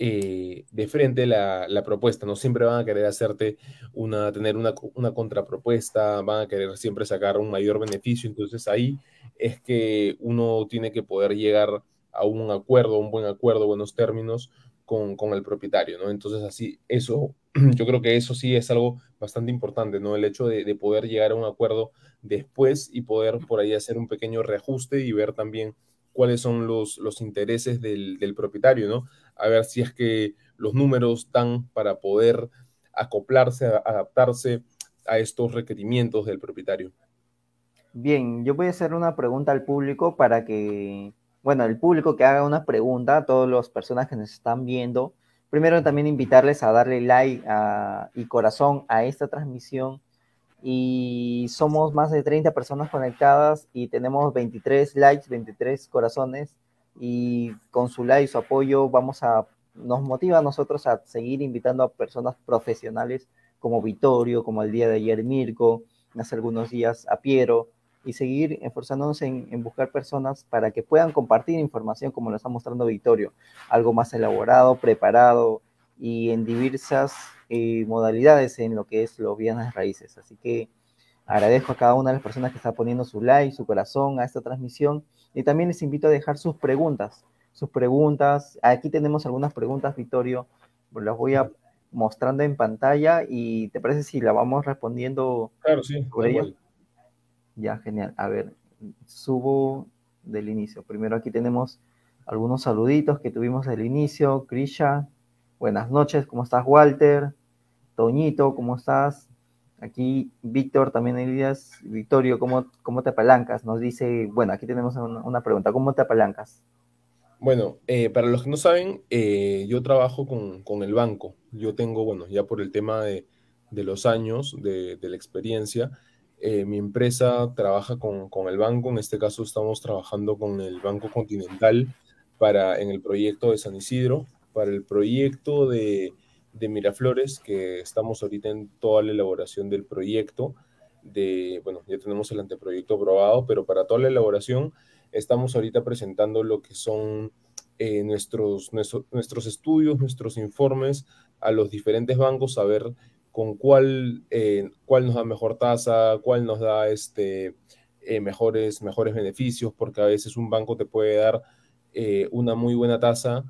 S2: eh, de frente la, la, propuesta, ¿no? Siempre van a querer hacerte una, tener una, contrapropuesta, van a querer siempre sacar un mayor beneficio, entonces ahí es que uno tiene que poder llegar a un acuerdo, un buen acuerdo, buenos términos con, con el propietario, ¿no? Entonces así, eso, yo creo que eso sí es algo bastante importante, ¿no? El hecho de, poder llegar a un acuerdo después y poder por ahí hacer un pequeño reajuste y ver también cuáles son los, los intereses del, del, propietario, ¿no? a ver si es que los números dan para poder acoplarse, adaptarse a estos requerimientos del propietario.
S1: Bien, yo voy a hacer una pregunta al público para que, bueno, el público que haga una pregunta, a todas las personas que nos están viendo. Primero también invitarles a darle like y corazón a esta transmisión. Y somos más de 30 personas conectadas y tenemos 23 likes, 23 corazones y con su like, su apoyo, vamos a, nos motiva a nosotros a seguir invitando a personas profesionales como Vitorio como el día de ayer Mirko, hace algunos días a Piero, y seguir esforzándonos en, buscar personas para que puedan compartir información como lo está mostrando Vitorio algo más elaborado, preparado y en diversas eh, modalidades en lo que es los bienes raíces. Así que Agradezco a cada una de las personas que está poniendo su like, su corazón a esta transmisión y también les invito a dejar sus preguntas, sus preguntas. Aquí tenemos algunas preguntas, Vittorio, las voy a mostrando en pantalla y te parece si la vamos respondiendo. Claro, sí. Ya, genial. A ver, subo del inicio. Primero aquí tenemos algunos saluditos que tuvimos del inicio. Krisha, buenas noches, ¿cómo estás, Walter? Toñito, ¿cómo estás? Aquí Víctor, también Elías, Victorio, ¿cómo, ¿cómo te apalancas? Nos dice, bueno, aquí tenemos una, pregunta, ¿cómo te apalancas?
S2: Bueno, eh, para los que no saben, eh, yo trabajo con, el banco. Yo tengo, bueno, ya por el tema de, los años, de, la experiencia, eh, mi empresa trabaja con, con, el banco. En este caso estamos trabajando con el Banco Continental para, en el proyecto de San Isidro, para el proyecto de de Miraflores, que estamos ahorita en toda la elaboración del proyecto. De, bueno, ya tenemos el anteproyecto aprobado, pero para toda la elaboración estamos ahorita presentando lo que son eh, nuestros, nuestros estudios, nuestros informes a los diferentes bancos, a ver con cuál, eh, cuál nos da mejor tasa, cuál nos da este, eh, mejores, mejores beneficios, porque a veces un banco te puede dar una muy buena tasa,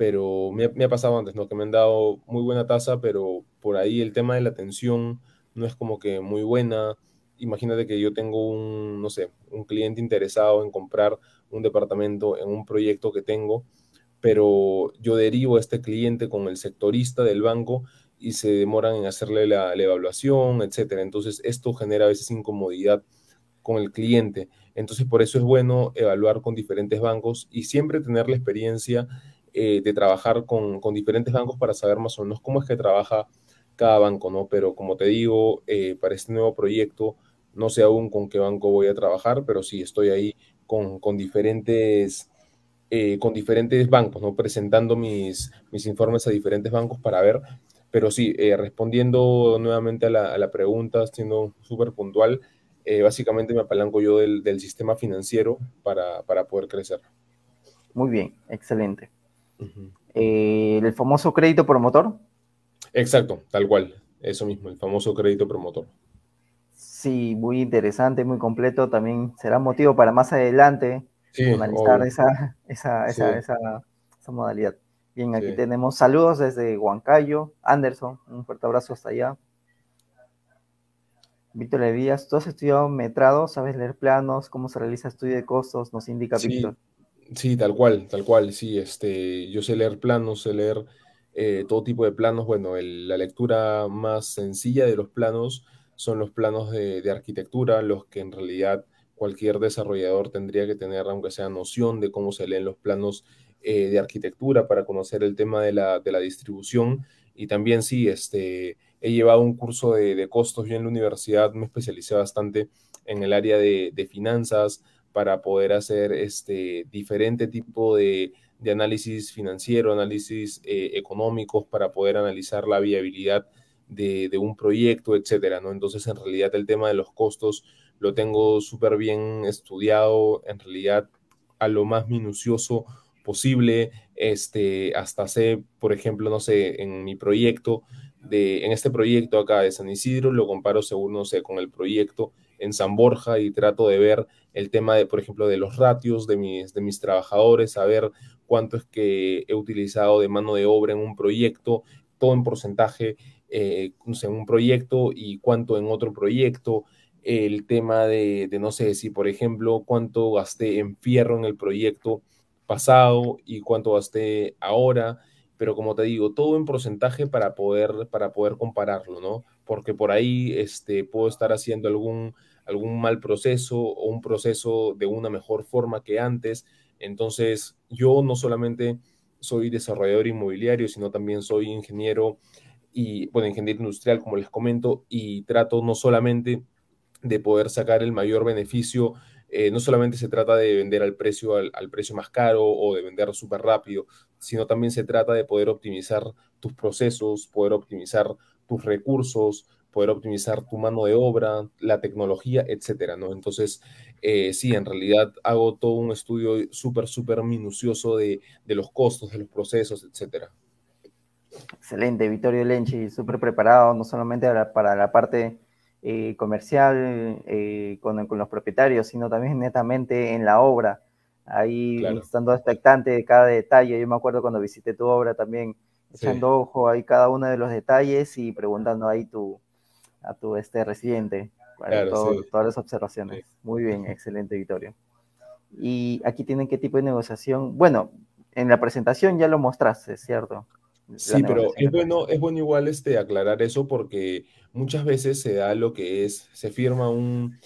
S2: pero me, ha pasado antes, ¿no? Que me han dado muy buena tasa, pero por ahí el tema de la atención no es como que muy buena. Imagínate que yo tengo un, no sé, un cliente interesado en comprar un departamento en un proyecto que tengo, pero yo derivo a este cliente con el sectorista del banco y se demoran en hacerle la, la evaluación, etcétera. Entonces, esto genera a veces incomodidad con el cliente. Entonces, por eso es bueno evaluar con diferentes bancos y siempre tener la experiencia eh, de trabajar con, diferentes bancos para saber más o menos cómo es que trabaja cada banco, ¿no? Pero como te digo, eh, para este nuevo proyecto, no sé aún con qué banco voy a trabajar, pero sí estoy ahí con, diferentes... Eh, con diferentes bancos, ¿no? presentando mis, mis informes a diferentes bancos para ver. Pero sí, respondiendo nuevamente a la, pregunta, siendo súper puntual, básicamente me apalanco yo del, del sistema financiero para poder crecer.
S1: Muy bien, excelente. Eh, el famoso crédito promotor.
S2: Exacto, tal cual, eso mismo, el famoso crédito promotor.
S1: Sí, muy interesante, muy completo, también será motivo para más adelante analizar esa, modalidad. Bien, aquí tenemos saludos desde Huancayo, Anderson, un fuerte abrazo hasta allá. Víctor Levías, tú has estudiado metrado, sabes leer planos, cómo se realiza estudio de costos, nos indica Víctor.
S2: Sí, tal cual, tal cual, sí. Este, yo sé leer planos, sé leer eh, todo tipo de planos. Bueno, la lectura más sencilla de los planos son los planos de, de, arquitectura, los que en realidad cualquier desarrollador tendría que tener, aunque sea noción de cómo se leen los planos eh, de arquitectura para conocer el tema de la, de la, distribución. Y también sí, este, he llevado un curso de, de costos. Yo en la universidad me especialicé bastante en el área de finanzas, para poder hacer este diferente tipo de, análisis financiero, análisis eh, económicos, para poder analizar la viabilidad de, un proyecto, etcétera, ¿no? Entonces, en realidad, el tema de los costos lo tengo súper bien estudiado, en realidad, a lo más minucioso posible. Este, hasta sé, por ejemplo, no sé, en mi proyecto, de, en este proyecto acá de San Isidro, lo comparo según, no sé, con el proyecto en San Borja y trato de ver el tema de, por ejemplo, de los ratios de mis, de mis trabajadores, saber cuánto es que he utilizado de mano de obra en un proyecto, todo en porcentaje en eh, un proyecto y cuánto en otro proyecto, el tema de, no sé si, por ejemplo, cuánto gasté en fierro en el proyecto pasado y cuánto gasté ahora, pero como te digo, todo en porcentaje para poder, para poder compararlo, ¿no? Porque por ahí este, puedo estar haciendo algún algún mal proceso o un proceso de una mejor forma que antes. Entonces, yo no solamente soy desarrollador inmobiliario, sino también soy ingeniero y, bueno, ingeniero industrial, como les comento, y trato no solamente de poder sacar el mayor beneficio, eh, no solamente se trata de vender al precio, al precio más caro o de vender súper rápido, sino también se trata de poder optimizar tus procesos, poder optimizar tus recursos, poder optimizar tu mano de obra, la tecnología, etcétera, ¿no? Entonces, eh, sí, en realidad hago todo un estudio súper, súper minucioso de, los costos, de los procesos, etcétera.
S1: Excelente, Vittorio Lenchi, súper preparado, no solamente para la parte eh, comercial eh, con, los propietarios, sino también netamente en la obra. Ahí estando expectante de cada detalle. Yo me acuerdo cuando visité tu obra también, echando ojo ahí cada uno de los detalles y preguntando ahí tu, a tu este residente para todas las observaciones. Muy bien, excelente, Vittorio. Y aquí tienen qué tipo de negociación. Bueno, en la presentación ya lo mostraste, ¿cierto? sí, pero es
S2: bueno, es bueno igual este, aclarar eso porque muchas veces se da lo que es, se firma un,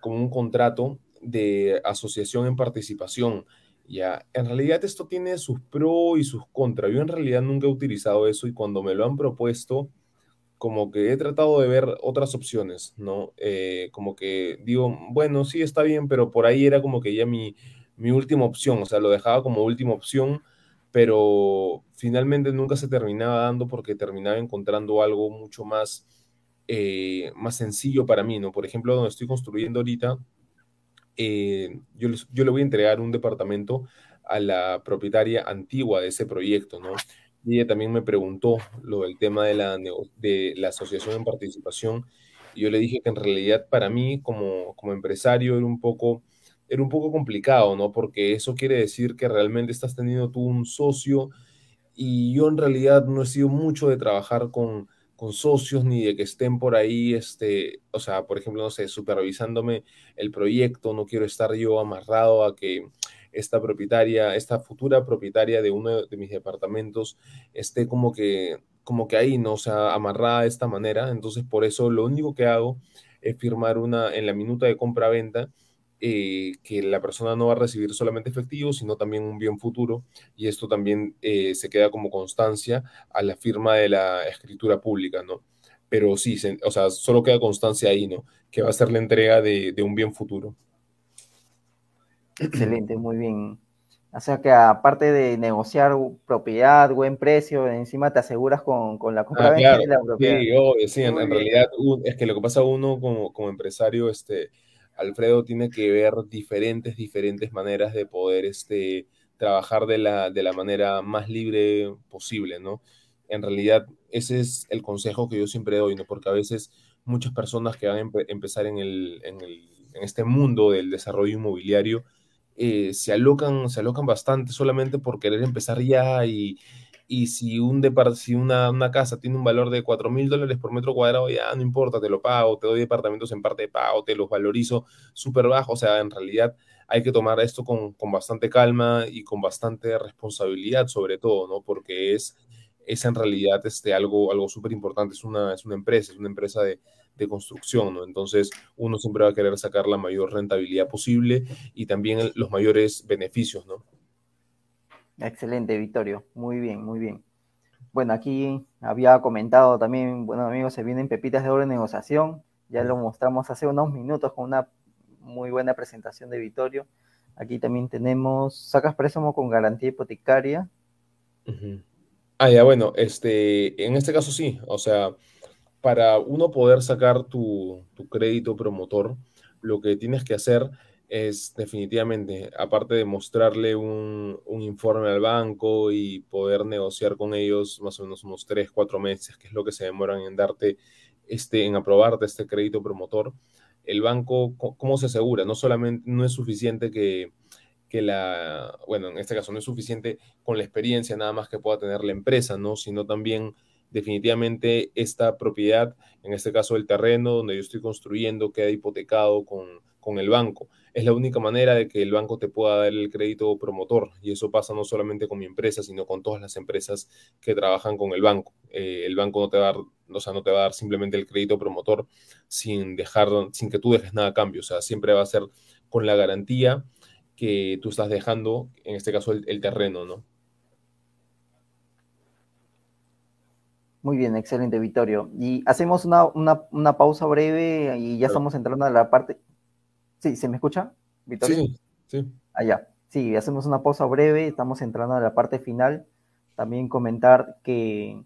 S2: como un contrato de asociación en participación. Ya, en realidad esto tiene sus pros y sus contras. Yo en realidad nunca he utilizado eso y cuando me lo han propuesto, como que he tratado de ver otras opciones, ¿no? Eh, como que digo, bueno, sí está bien, pero por ahí era como que ya mi, mi última opción, o sea, lo dejaba como última opción, pero finalmente nunca se terminaba dando porque terminaba encontrando algo mucho más, eh, más sencillo para mí, ¿no? Por ejemplo, donde estoy construyendo ahorita, eh, yo, yo le voy a entregar un departamento a la propietaria antigua de ese proyecto, ¿no? Y ella también me preguntó lo del tema de la, de la asociación en participación. Y yo le dije que en realidad para mí como, empresario era un poco era un poco complicado, ¿no? Porque eso quiere decir que realmente estás teniendo tú un socio y yo en realidad no he sido mucho de trabajar con, socios ni de que estén por ahí, este, o sea, por ejemplo, no sé, supervisándome el proyecto, no quiero estar yo amarrado a que esta propietaria, esta futura propietaria de uno de mis departamentos esté como que, como que ahí, ¿no? O sea, amarrada de esta manera. Entonces, por eso lo único que hago es firmar una en la minuta de compra-venta. Eh, que la persona no va a recibir solamente efectivo, sino también un bien futuro, y esto también eh, se queda como constancia a la firma de la escritura pública, ¿no? Pero sí, o sea, solo queda constancia ahí, ¿no? Que va a ser la entrega de un bien futuro.
S1: Excelente, muy bien. O sea que aparte de negociar propiedad, buen precio, encima te aseguras con, con la ah, compra la Sí, en,
S2: realidad es que lo que pasa uno como, empresario, este, Alfredo tiene que ver diferentes, diferentes maneras de poder este, trabajar de la, manera más libre posible, ¿no? En realidad ese es el consejo que yo siempre doy, ¿no? Porque a veces muchas personas que van a empezar en, el, en, el, en este mundo del desarrollo inmobiliario eh, se, alocan, se bastante solamente por querer empezar ya y, y si, un si una, casa tiene un valor de 4 mil dólares por metro cuadrado, ya no importa, te lo pago, te doy departamentos en parte de pago, te los valorizo súper bajo, o sea, en realidad hay que tomar esto con, con, bastante calma y con bastante responsabilidad sobre todo, ¿no? Porque es, es en realidad este, algo, algo súper importante, es una, es una empresa, es una empresa de, de construcción, ¿no? Entonces, uno siempre va a querer sacar la mayor rentabilidad posible y también los mayores beneficios, ¿no?
S1: Excelente, Vittorio. Muy bien, muy bien. Bueno, aquí había comentado también, bueno, amigos, se vienen pepitas de oro en negociación. Ya lo mostramos hace unos minutos con una muy buena presentación de Vittorio. Aquí también tenemos sacas préstamo con garantía hipotecaria.
S2: Ah, ya, bueno, este, en este caso sí, o sea, para uno poder sacar tu, crédito promotor, lo que tienes que hacer es definitivamente, aparte de mostrarle un, informe al banco y poder negociar con ellos más o menos unos 3, 4 meses, que es lo que se demoran en darte, este, en aprobarte este crédito promotor, el banco, ¿cómo se asegura? No solamente, no es suficiente que, que la, bueno, en este caso no es suficiente con la experiencia nada más que pueda tener la empresa, ¿no? Sino también definitivamente esta propiedad, en este caso el terreno donde yo estoy construyendo, queda hipotecado con, el banco. Es la única manera de que el banco te pueda dar el crédito promotor y eso pasa no solamente con mi empresa, sino con todas las empresas que trabajan con el banco. Eh, el banco no te va a dar, no te va dar simplemente el crédito promotor sin dejar, sin que tú dejes nada a cambio. O sea, siempre va a ser con la garantía que tú estás dejando, en este caso el terreno, ¿no?
S1: Muy bien, excelente, Vittorio. Y hacemos una, una, pausa breve y ya estamos entrando a la parte. Sí, ¿se me escucha, Vittorio? Sí, sí. Allá. Ah, sí, hacemos una pausa breve, estamos entrando a la parte final. También comentar que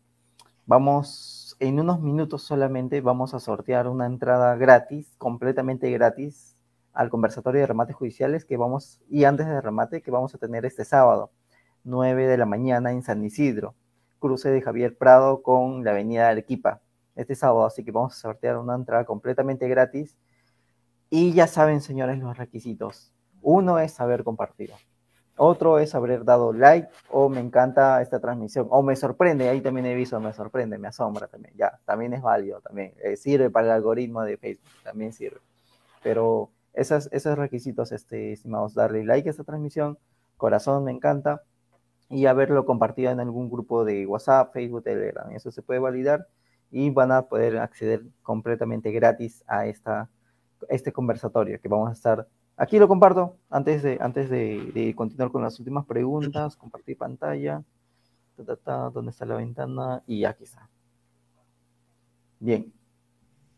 S1: vamos, en unos minutos solamente, vamos a sortear una entrada gratis, completamente gratis, al conversatorio de remates judiciales que vamos, y antes de remate, que vamos a tener este sábado, 9 de la mañana en San Isidro cruce de Javier Prado con la avenida Arequipa este sábado, así que vamos a sortear una entrada completamente gratis. Y ya saben, señores, los requisitos. Uno es haber compartido. Otro es haber dado like o me encanta esta transmisión o me sorprende, ahí también he visto, me sorprende, me asombra también, ya, también es válido, también eh, sirve para el algoritmo de Facebook, también sirve. Pero esas, esos requisitos, este, estimados, darle like a esta transmisión, corazón me encanta, y haberlo compartido en algún grupo de WhatsApp, Facebook, Telegram. Eso se puede validar y van a poder acceder completamente gratis a esta, este conversatorio que vamos a estar. Aquí lo comparto antes de, antes de, continuar con las últimas preguntas, compartir pantalla. Ta, ¿Dónde está la ventana? Y aquí está. Bien.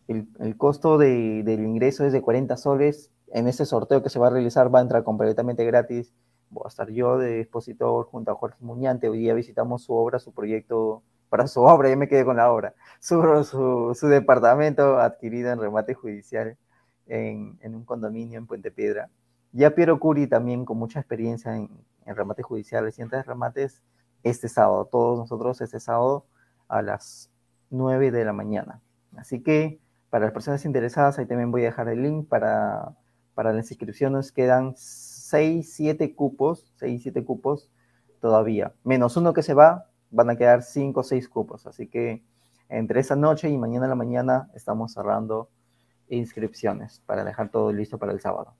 S1: El, costo del ingreso es de 40 soles. En este sorteo que se va a realizar va a entrar completamente gratis voy a estar yo de expositor junto a Jorge Muñante. Hoy día visitamos su obra, su proyecto, para su obra, ya me quedé con la obra, su, su, departamento adquirido en remate judicial en, en, un condominio en Puente Piedra. Ya Piero Curi también con mucha experiencia en, en remate judicial, recientes remates este sábado, todos nosotros este sábado a las 9 de la mañana. Así que para las personas interesadas, ahí también voy a dejar el link para, para las inscripciones, quedan 6, 7 cupos, 6, 7 cupos todavía. Menos uno que se va, van a quedar 5 o 6 cupos. Así que entre esa noche y mañana a la mañana estamos cerrando inscripciones para dejar todo listo para el sábado.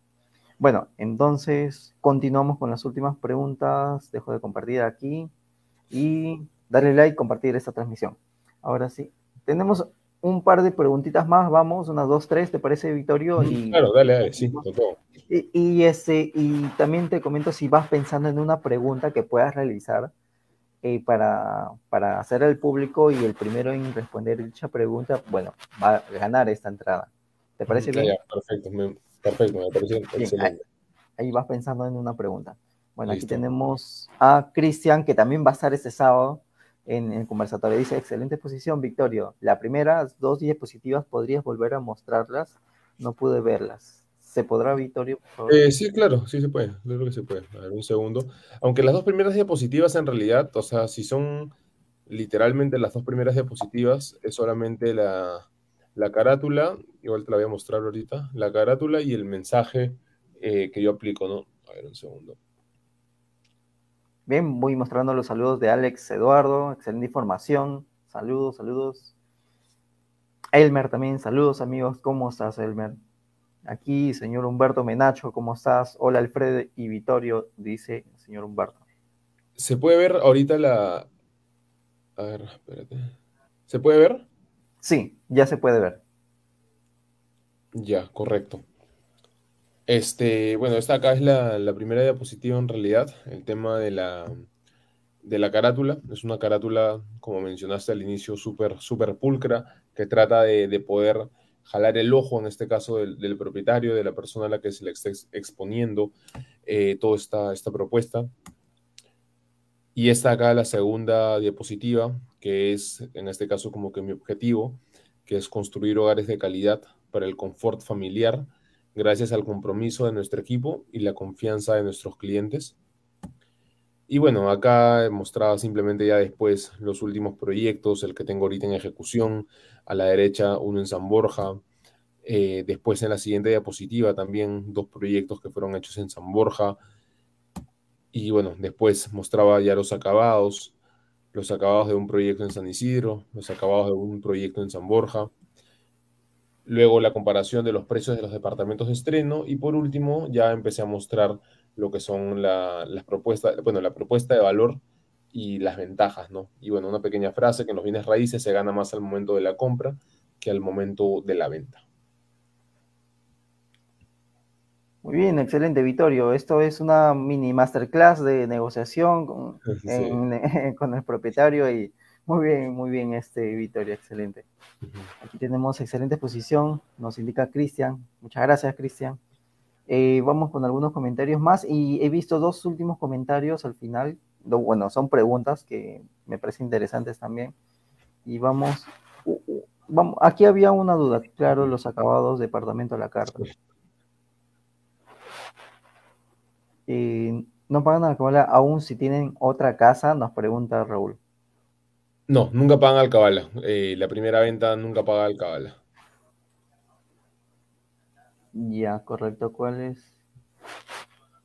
S1: Bueno, entonces continuamos con las últimas preguntas. Dejo de compartir aquí y darle like, compartir esta transmisión. Ahora sí, tenemos un par de preguntitas más, vamos, unas dos, tres, ¿te parece, Vittorio? claro, dale, dale, sí, todo. Y, y, este, y también te comento si vas pensando en una pregunta que puedas realizar eh, para, para, hacer al público y el primero en responder dicha pregunta, bueno, va a ganar esta entrada. ¿Te parece bien? perfecto, perfecto, me parece excelente. Ahí, vas pensando en una pregunta. Bueno, aquí tenemos a Cristian, que también va a estar este sábado en el conversatorio. Dice, excelente exposición, Victorio. Las primeras dos diapositivas, ¿podrías volver a mostrarlas? No pude verlas. ¿Se podrá, Victorio?
S2: Eh, sí, claro, sí se puede. Creo que se puede. A ver, un segundo. Aunque las dos primeras diapositivas, en realidad, o sea, si son literalmente las dos primeras diapositivas, es solamente la,
S1: carátula,
S2: igual te la voy a mostrar ahorita, la carátula y el mensaje eh, que yo aplico, ¿no? A ver, un segundo.
S1: Bien, voy mostrando los saludos de Alex Eduardo, excelente información. Saludos, saludos. Elmer también, saludos amigos, ¿cómo estás Elmer? Aquí, señor Humberto Menacho, ¿cómo estás? Hola Alfredo y Vitorio, dice el señor Humberto. ¿Se puede ver ahorita la...
S2: A ver, espérate. ¿Se puede ver? Sí, ya se puede ver. Ya, correcto. Este, bueno, esta acá es la, primera diapositiva en realidad, el tema de la, carátula. Es una carátula, como mencionaste al inicio, súper super pulcra, que trata de, poder jalar el ojo, en este caso, del, propietario, de la persona a la que se le está exponiendo eh, toda esta, propuesta. Y esta acá la segunda diapositiva, que es, en este caso, como que mi objetivo, que es construir hogares de calidad para el confort familiar gracias al compromiso de nuestro equipo y la confianza de nuestros clientes. Y bueno, acá he simplemente ya después los últimos proyectos, el que tengo ahorita en ejecución, a la derecha uno en San Borja, eh, después en la siguiente diapositiva también dos proyectos que fueron hechos en San Borja. Y bueno, después mostraba ya los acabados, los acabados de un proyecto en San Isidro, los acabados de un proyecto en San Borja, luego la comparación de los precios de los departamentos de estreno y por último ya empecé a mostrar lo que son las propuestas, bueno, la propuesta de valor y las ventajas, ¿no? Y bueno, una pequeña frase que en los bienes raíces se gana más al momento de la compra que al momento de la venta.
S1: Muy bien, excelente, Vitorio. Esto es una mini masterclass de negociación con el propietario y muy bien, muy bien, este Victoria, excelente. Aquí tenemos excelente exposición, nos indica Cristian. Muchas gracias, Cristian. Eh, vamos con algunos comentarios más y he visto dos últimos comentarios al final. bueno, son preguntas que me parecen interesantes también. Y vamos, vamos, aquí había una duda, claro, los acabados, departamento eh, a la carta. no pagan la aún si tienen otra casa, nos pregunta Raúl. No, nunca
S2: pagan al Eh, la primera venta nunca paga al cabala.
S1: Ya, correcto. ¿Cuál es,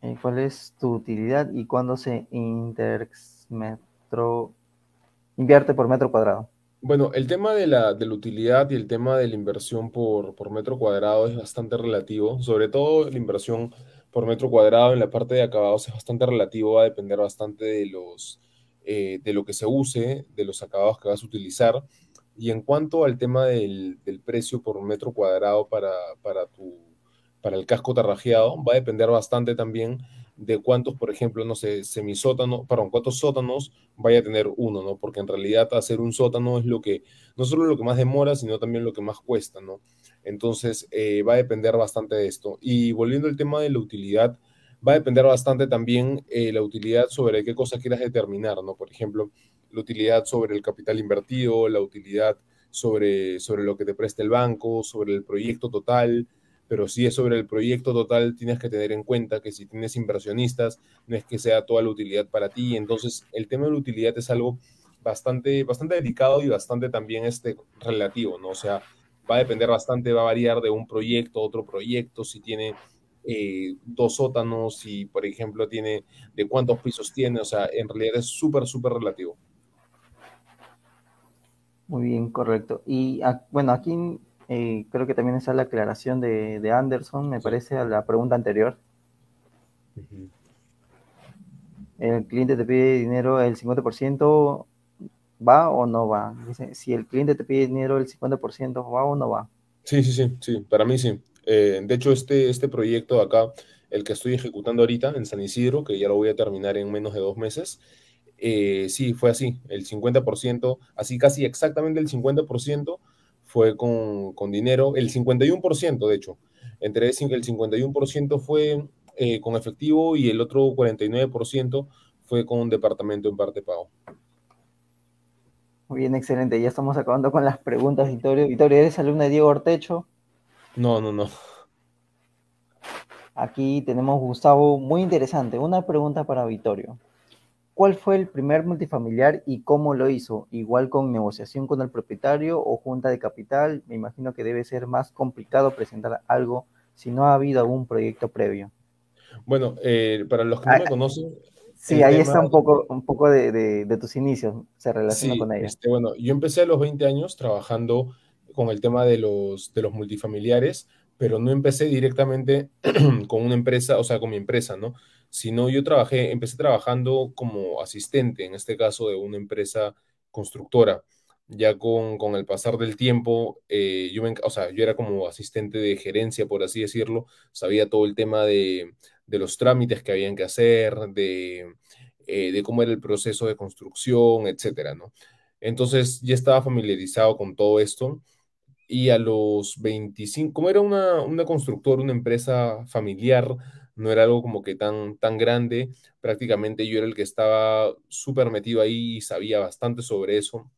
S1: eh, ¿Cuál es tu utilidad y cuándo se metro invierte por metro cuadrado?
S2: Bueno, el tema de la, utilidad y el tema de la inversión por, por metro cuadrado es bastante relativo. Sobre todo la inversión por metro cuadrado en la parte de acabados es bastante relativo, va a depender bastante de los, eh, de lo que se use, de los acabados que vas a utilizar. Y en cuanto al tema del, precio por metro cuadrado para, para, para el casco tarrajeado, va a depender bastante también de cuántos, por ejemplo, no sé, semisótanos, perdón, cuántos sótanos vaya a tener uno, ¿no? Porque en realidad hacer un sótano es lo que, no solo lo que más demora, sino también lo que más cuesta, ¿no? Entonces, eh, va a depender bastante de esto. Y volviendo al tema de la utilidad, va a depender bastante también eh, la utilidad sobre qué cosas quieras determinar, ¿no? Por ejemplo, la utilidad sobre el capital invertido, la utilidad sobre, sobre lo que te presta el banco, sobre el proyecto total, pero si es sobre el proyecto total, tienes que tener en cuenta que si tienes inversionistas, no es que sea toda la utilidad para ti. Entonces, el tema de la utilidad es algo bastante, bastante delicado y bastante también este, relativo, ¿no? O sea, va a depender bastante, va a variar de un proyecto a otro proyecto, si tiene eh, dos sótanos y, por ejemplo, tiene de cuántos pisos tiene. O sea, en realidad es súper, súper relativo.
S1: Muy bien, correcto. Y ah, bueno, aquí eh, creo que también está la aclaración de, Anderson, me parece, a la pregunta anterior. El cliente te pide dinero el 50%, ¿va o no va? si el cliente te pide dinero el 50%, ¿va o no va?
S2: Sí, sí, sí, sí, para mí sí. Eh, de hecho, este, este proyecto acá, el que estoy ejecutando ahorita en San Isidro, que ya lo voy a terminar en menos de dos meses, eh, sí, fue así, el 50%, así casi exactamente el 50% fue con, dinero, el 51% de hecho, entre el 51% fue eh, con efectivo y el otro 49% fue con un departamento en parte pago.
S1: Muy bien, excelente, ya estamos acabando con las preguntas, Victoria. Victoria, eres alumna de Diego Ortecho, no, no, no. Aquí tenemos, Gustavo, muy interesante. Una pregunta para Vittorio. ¿Cuál fue el primer multifamiliar y cómo lo hizo? Igual con negociación con el propietario o junta de capital. Me imagino que debe ser más complicado presentar algo si no ha habido algún proyecto previo. Bueno, eh, para los que no ah, conocen... Sí, ahí está un poco, un poco de, tus inicios,
S2: se relaciona con ellos. Este, bueno, yo empecé a los 20 años trabajando con el tema de los, de los multifamiliares, pero no empecé directamente con una empresa, o sea, con mi empresa, ¿no? Sino yo trabajé, empecé trabajando como asistente, en este caso de una empresa constructora. Ya con, con el pasar del tiempo, eh, yo, o sea, yo era como asistente de gerencia, por así decirlo, sabía todo el tema de, de los trámites que habían que hacer, de, eh, de cómo era el proceso de construcción, etcétera, ¿no? Entonces ya estaba familiarizado con todo esto y a los 25, como era una, una constructora, una empresa familiar, no era algo como que tan, tan grande, prácticamente yo era el que estaba súper metido ahí y sabía bastante sobre eso.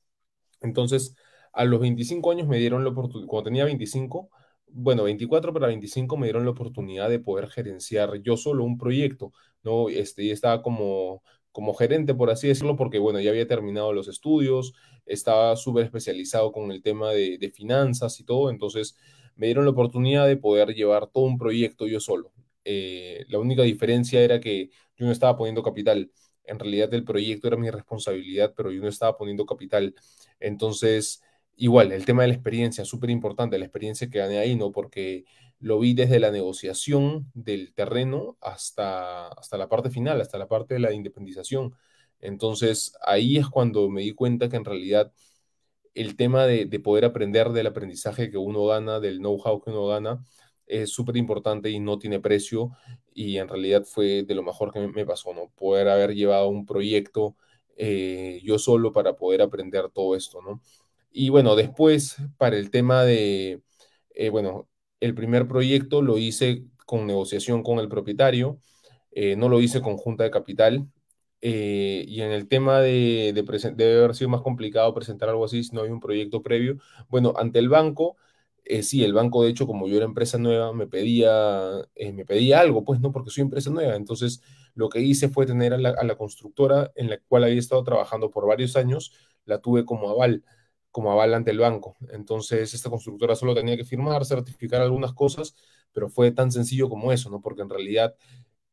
S2: Entonces, a los 25 años me dieron la oportunidad, cuando tenía 25, bueno, 24 para 25 me dieron la oportunidad de poder gerenciar yo solo un proyecto, ¿no? Este, y estaba como, como gerente, por así decirlo, porque, bueno, ya había terminado los estudios, estaba súper especializado con el tema de, finanzas y todo, entonces me dieron la oportunidad de poder llevar todo un proyecto yo solo. Eh, la única diferencia era que yo no estaba poniendo capital. En realidad el proyecto era mi responsabilidad, pero yo no estaba poniendo capital. Entonces, igual, el tema de la experiencia, súper importante, la experiencia que gané ahí, ¿no? Porque lo vi desde la negociación del terreno hasta, hasta la parte final, hasta la parte de la independización. Entonces ahí es cuando me di cuenta que en realidad el tema de, poder aprender del aprendizaje que uno gana, del know-how que uno gana, es súper importante y no tiene precio y en realidad fue de lo mejor que me pasó, ¿no? Poder haber llevado un proyecto eh, yo solo para poder aprender todo esto, ¿no? Y bueno, después para el tema de, eh, bueno, el primer proyecto lo hice con negociación con el propietario, eh, no lo hice con junta de capital, eh, y en el tema de, de debe haber sido más complicado presentar algo así si no hay un proyecto previo. Bueno, ante el banco, eh, sí, el banco, de hecho, como yo era empresa nueva, me pedía, eh, me pedía algo, pues no, porque soy empresa nueva. Entonces, lo que hice fue tener a la, a la, constructora en la cual había estado trabajando por varios años, la tuve como aval, como aval ante el banco. Entonces, esta constructora solo tenía que firmar, certificar algunas cosas, pero fue tan sencillo como eso, ¿no? Porque en realidad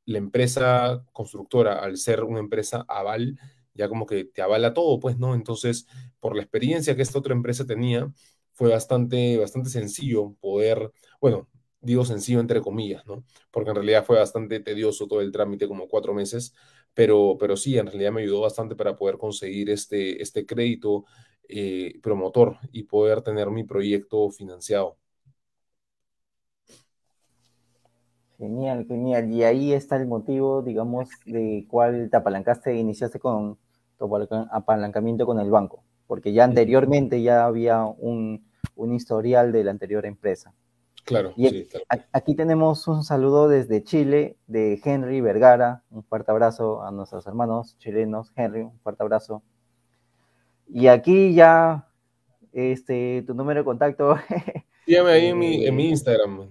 S2: la empresa constructora, al ser una empresa aval, ya como que te avala todo, pues, ¿no? Entonces, por la experiencia que esta otra empresa tenía, fue bastante, bastante sencillo poder, bueno, digo sencillo entre comillas, ¿no? Porque en realidad fue bastante tedioso todo el trámite, como cuatro meses, pero, pero sí, en realidad me ayudó bastante para poder conseguir este, este crédito eh, promotor y poder tener mi proyecto financiado.
S1: Genial, genial. Y ahí está el motivo, digamos, de cuál te apalancaste iniciaste con tu apalancamiento con el banco, porque ya anteriormente ya había un, historial de la anterior empresa. Claro, sí, claro. Aquí tenemos un saludo desde Chile de Henry Vergara. Un fuerte abrazo a nuestros hermanos chilenos. Henry, un fuerte abrazo. Y aquí ya este, tu número de contacto. Dígame ahí en, mi, eh, en mi Instagram.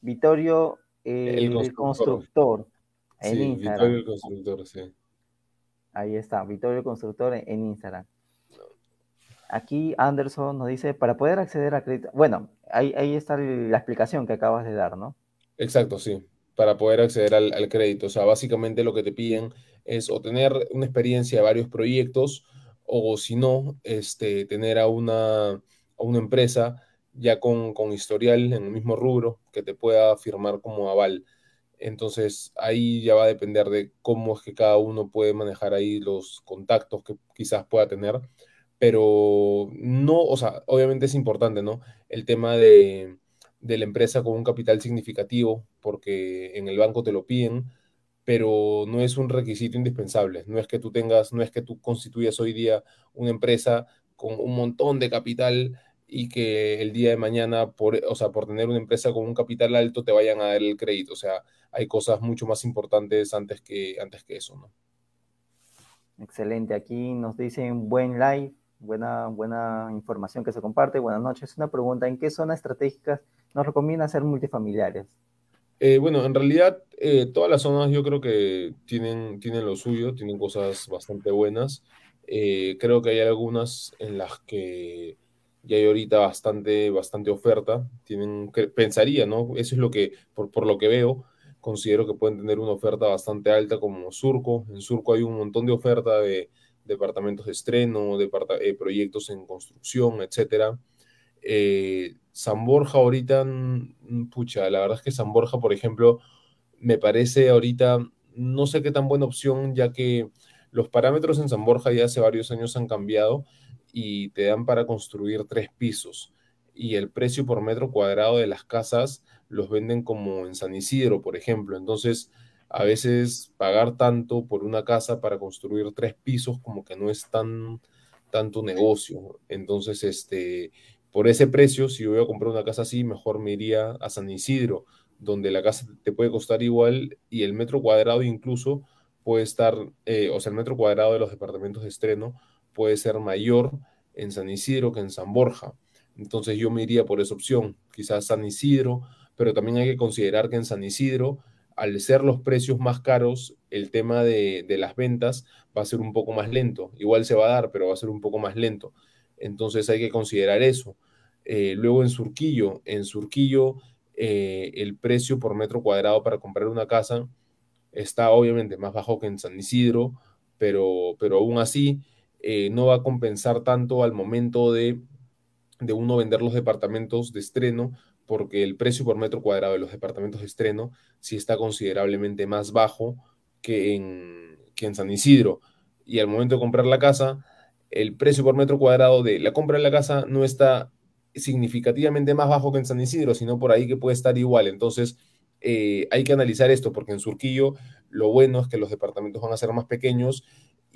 S1: Vittorio el, constructor. en Instagram. constructor, sí. Ahí está, Vittorio el constructor en Instagram. Aquí Anderson nos dice, para poder acceder al crédito, bueno, ahí, está la explicación que acabas de dar, ¿no?
S2: Exacto, sí, para poder acceder al, crédito. O sea, básicamente lo que te piden es o tener una experiencia de varios proyectos o si no, este, tener a una, a una empresa ya con, historial en el mismo rubro que te pueda firmar como aval. Entonces ahí ya va a depender de cómo es que cada uno puede manejar ahí los contactos que quizás pueda tener, pero no, o sea, obviamente es importante, ¿no? El tema de, de la empresa con un capital significativo, porque en el banco te lo piden, pero no es un requisito indispensable, no es que tú tengas, no es que tú constituyas hoy día una empresa con un montón de capital y que el día de mañana, por, o sea, por tener una empresa con un capital alto, te vayan a dar el crédito. O sea, hay cosas mucho más importantes antes que, antes que eso, ¿no?
S1: Excelente. Aquí nos dicen buen live, buena, buena información que se comparte. Buenas noches. Una pregunta, ¿en qué zonas estratégicas nos recomienda ser multifamiliares?
S2: Eh, bueno, en realidad eh, todas las zonas yo creo que tienen, tienen lo suyo, tienen cosas bastante buenas. Eh, creo que hay algunas en las que y hay ahorita bastante, bastante oferta. Tienen, pensaría, ¿no? Eso es lo que, por, lo que veo, considero que pueden tener una oferta bastante alta como Surco. En Surco hay un montón de oferta de departamentos de estreno, de eh, proyectos en construcción, etc. Eh, San Borja ahorita, mm, pucha, la verdad es que San Borja, por ejemplo, me parece ahorita, no sé qué tan buena opción, ya que los parámetros en San Borja ya hace varios años han cambiado y te dan para construir tres pisos. Y el precio por metro cuadrado de las casas los venden como en San Isidro, por ejemplo. Entonces, a veces pagar tanto por una casa para construir tres pisos como que no es tan tanto negocio. Entonces, este, por ese precio, si yo voy a comprar una casa así, mejor me iría a San Isidro, donde la casa te puede costar igual y el metro cuadrado incluso puede estar, eh, o sea, el metro cuadrado de los departamentos de estreno puede ser mayor en San Isidro que en San Borja. Entonces yo me iría por esa opción, quizás San Isidro, pero también hay que considerar que en San Isidro, al ser los precios más caros, el tema de, las ventas va a ser un poco más lento. Igual se va a dar, pero va a ser un poco más lento. Entonces hay que considerar eso. Eh, luego en Surquillo, en Surquillo eh, el precio por metro cuadrado para comprar una casa está obviamente más bajo que en San Isidro, pero, pero aún así eh, no va a compensar tanto al momento de, de uno vender los departamentos de estreno, porque el precio por metro cuadrado de los departamentos de estreno sí está considerablemente más bajo que en, en San Isidro. Y al momento de comprar la casa, el precio por metro cuadrado de la compra de la casa no está significativamente más bajo que en San Isidro, sino por ahí que puede estar igual. Entonces, eh, hay que analizar esto, porque en Surquillo lo bueno es que los departamentos van a ser más pequeños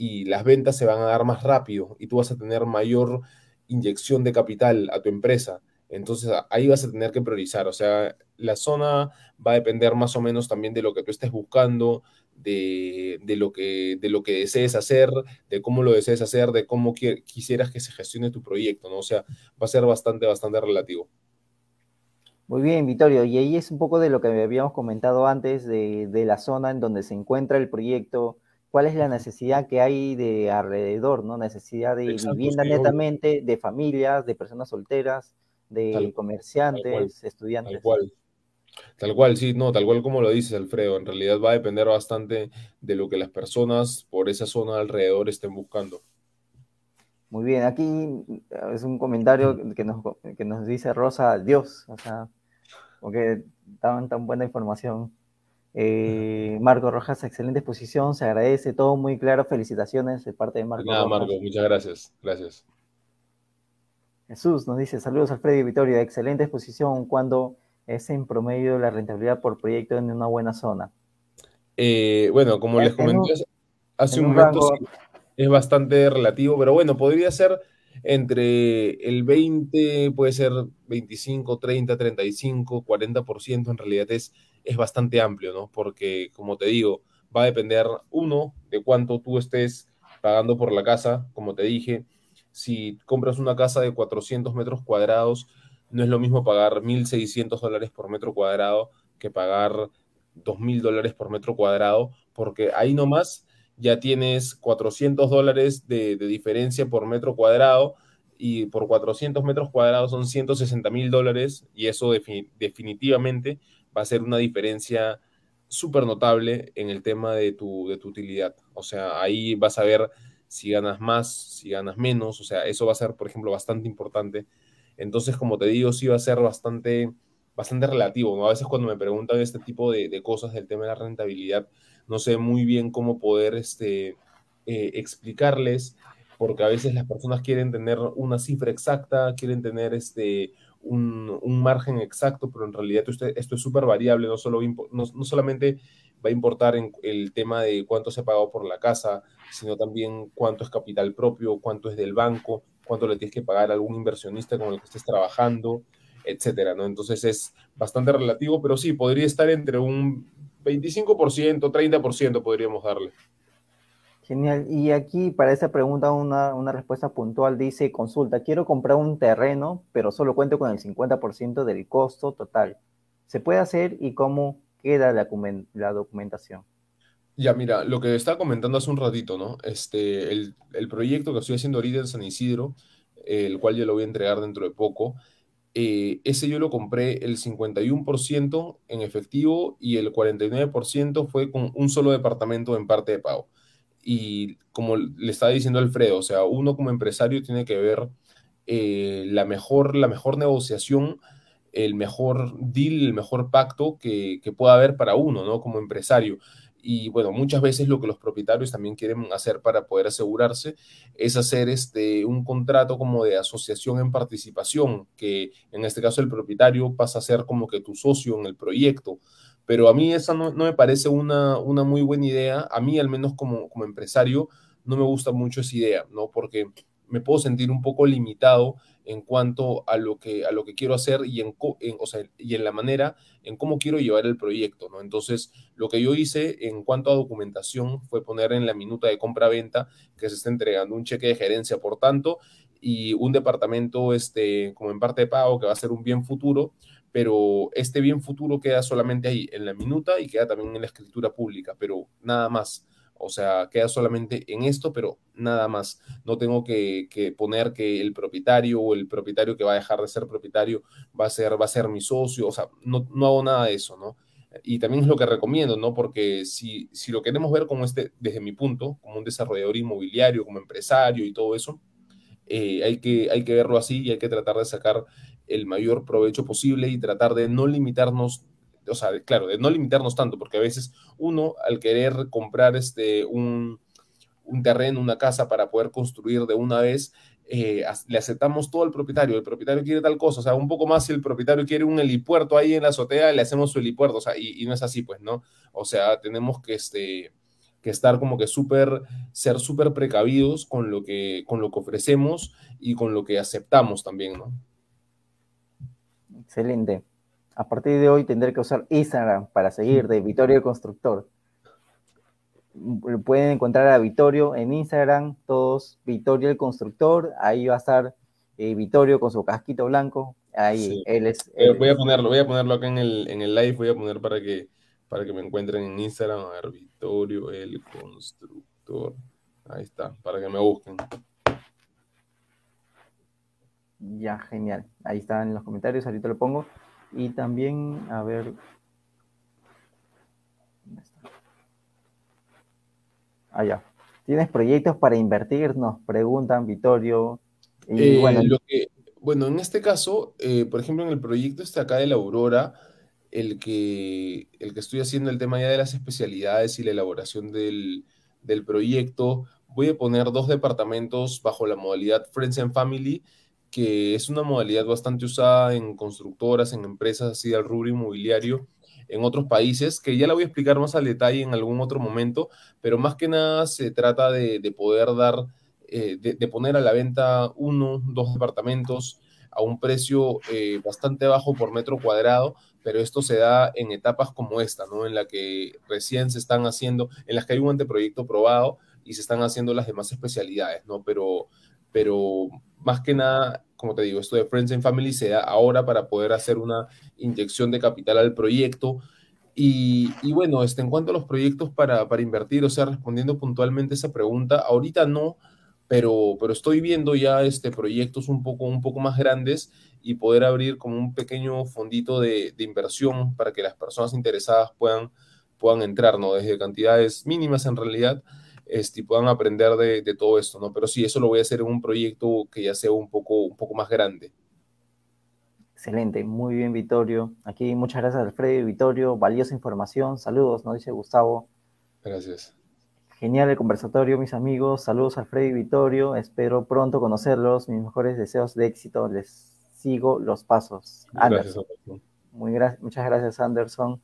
S2: y las ventas se van a dar más rápido y tú vas a tener mayor inyección de capital a tu empresa. Entonces ahí vas a tener que priorizar. O sea, la zona va a depender más o menos también de lo que tú estés buscando, de, lo, que, de lo que desees hacer, de cómo lo desees hacer, de cómo quisieras que se gestione tu proyecto, ¿no? O sea, va a ser bastante, bastante relativo.
S1: Muy bien, Vittorio. Y ahí es un poco de lo que habíamos comentado antes, de, de la zona en donde se encuentra el proyecto, cuál es la necesidad que hay de alrededor, ¿no? Necesidad de vivienda netamente, de familias, de personas solteras, de comerciantes, estudiantes. Tal cual.
S2: Tal cual, sí, no, tal cual como lo dices, Alfredo. En realidad va a depender bastante de lo que las personas por esa zona alrededor estén buscando.
S1: Muy bien, aquí ah, es un comentario que nos, que nos dice Rosa, Dios, o sea, porque daban tan buena información. Eh, Marco Rojas, excelente exposición, se agradece, todo muy claro, felicitaciones de parte de Marco. Nada, Marco, muchas
S2: gracias, gracias.
S1: Jesús nos dice, saludos Alfredo y Vitoria, excelente exposición, cuando es en promedio la rentabilidad por proyecto en una buena zona?
S2: Eh, bueno, como les comenté
S1: hace un, momento,
S2: es bastante relativo, pero bueno, podría ser entre el 20, puede ser 25, 30, 35, 40%, en realidad es es bastante amplio, ¿no? Porque, como te digo, va a depender, uno, de cuánto tú estés pagando por la casa, como te dije, si compras una casa de 400 metros cuadrados, no es lo mismo pagar 1.600 dólares por metro cuadrado que pagar 2.000 dólares por metro cuadrado, porque ahí nomás ya tienes 400 dólares de, diferencia por metro cuadrado y por 400 metros cuadrados son 160 mil dólares y eso definitivamente va a ser una diferencia súper notable en el tema de tu, de tu utilidad. O sea, ahí vas a ver si ganas más, si ganas menos. O sea, eso va a ser, por ejemplo, bastante importante. Entonces, como te digo, sí va a ser bastante, bastante relativo. ¿no? A veces cuando me preguntan este tipo de, cosas del tema de la rentabilidad, no sé muy bien cómo poder este, eh, explicarles, porque a veces las personas quieren tener una cifra exacta, quieren tener este, un, margen exacto, pero en realidad esto es súper variable, no, solo, no, solamente va a importar en el tema de cuánto se ha pagado por la casa, sino también cuánto es capital propio, cuánto es del banco, cuánto le tienes que pagar a algún inversionista con el que estés trabajando, etcétera, ¿no? Entonces es bastante relativo, pero sí, podría estar entre un 25%, 30% podríamos darle.
S1: Genial. Y aquí para esa pregunta una, respuesta puntual dice, consulta, quiero comprar un terreno, pero solo cuento con el 50% del costo total. ¿Se puede hacer y cómo queda la, documentación?
S2: Ya, mira, lo que estaba comentando hace un ratito, ¿no? Este, el, proyecto que estoy haciendo ahorita en San Isidro, el cual yo lo voy a entregar dentro de poco, eh, ese yo lo compré el 51% en efectivo y el 49% fue con un solo departamento en parte de pago. Y como le estaba diciendo Alfredo, o sea, uno como empresario tiene que ver eh, la, mejor, la mejor negociación, el mejor deal, el mejor pacto que, que pueda haber para uno, ¿no? Como empresario. Y bueno, muchas veces lo que los propietarios también quieren hacer para poder asegurarse es hacer este, un contrato como de asociación en participación, que en este caso el propietario pasa a ser como que tu socio en el proyecto pero a mí esa no, me parece una, muy buena idea. A mí, al menos como, empresario, no me gusta mucho esa idea, ¿no? Porque me puedo sentir un poco limitado en cuanto a lo que, a lo que quiero hacer y en, y en la manera en cómo quiero llevar el proyecto, ¿no? Entonces, lo que yo hice en cuanto a documentación fue poner en la minuta de compra-venta que se está entregando un cheque de gerencia, por tanto, y un departamento, este, como en parte de pago, que va a ser un bien futuro, pero este bien futuro queda solamente ahí, en la minuta y queda también en la escritura pública, pero nada más. O sea, queda solamente en esto, pero nada más. No tengo que, que, poner que el propietario o el propietario que va a dejar de ser propietario va a ser, va a ser mi socio. O sea, no, no hago nada de eso, ¿no? Y también es lo que recomiendo, ¿no? Porque si, si lo queremos ver como este, desde mi punto, como un desarrollador inmobiliario, como empresario y todo eso, eh, hay, que, hay que verlo así y hay que tratar de sacar el mayor provecho posible y tratar de no limitarnos, o sea, claro, de no limitarnos tanto, porque a veces uno al querer comprar este, un, terreno, una casa para poder construir de una vez, eh, le aceptamos todo al propietario, el propietario quiere tal cosa, o sea, un poco más si el propietario quiere un helipuerto ahí en la azotea, le hacemos su helipuerto, o sea, y, no es así, pues, ¿no? O sea, tenemos que, este, que estar como que súper, ser súper precavidos con lo, que, con lo que ofrecemos y con lo que aceptamos también, ¿no?
S1: Excelente. A partir de hoy tendré que usar Instagram para seguir de Vitorio el Constructor. Pueden encontrar a Vitorio en Instagram, todos Vittorio el Constructor. Ahí va a estar eh, Vittorio con su casquito blanco. Ahí, él es. Eh, voy a
S2: ponerlo, voy a ponerlo acá en el, live, voy a poner para que, para que me encuentren en Instagram, a ver, Vittorio el Constructor. Ahí está, para que me busquen.
S1: Ya, genial. Ahí están en los comentarios, ahorita lo pongo. Y también, a ver. ¿Dónde Ah, ¿Tienes proyectos para invertir? Nos preguntan, Vittorio. Eh,
S2: bueno. en este caso, eh, por ejemplo, en el proyecto este acá de la Aurora, el que, el que estoy haciendo el tema ya de las especialidades y la elaboración del, del proyecto, voy a poner dos departamentos bajo la modalidad Friends and Family que es una modalidad bastante usada en constructoras, en empresas así del rubro inmobiliario en otros países, que ya la voy a explicar más al detalle en algún otro momento, pero más que nada se trata de, poder dar, eh, de, poner a la venta uno, dos departamentos a un precio eh, bastante bajo por metro cuadrado, pero esto se da en etapas como esta, ¿no? En la que recién se están haciendo, en las que hay un anteproyecto probado y se están haciendo las demás especialidades, ¿no? Pero pero más que nada, como te digo, esto de Friends and Family se da ahora para poder hacer una inyección de capital al proyecto. Y, bueno, este, en cuanto a los proyectos para, invertir, o sea, respondiendo puntualmente esa pregunta, ahorita no, pero, pero estoy viendo ya este, proyectos un poco, un poco más grandes y poder abrir como un pequeño fondito de, de inversión para que las personas interesadas puedan, puedan entrar, ¿no? Desde cantidades mínimas en realidad este, puedan aprender de, todo esto, ¿no? Pero sí, eso lo voy a hacer en un proyecto que ya sea un poco, un poco más grande.
S1: Excelente, muy bien, Vittorio. Aquí muchas gracias, Alfredo y Vittorio. Valiosa información, saludos, nos dice Gustavo. Gracias. Genial el conversatorio, mis amigos. Saludos, Alfredo y Vittorio. Espero pronto conocerlos. Mis mejores deseos de éxito. Les sigo los pasos. Anderson. muchas gracias, Anderson.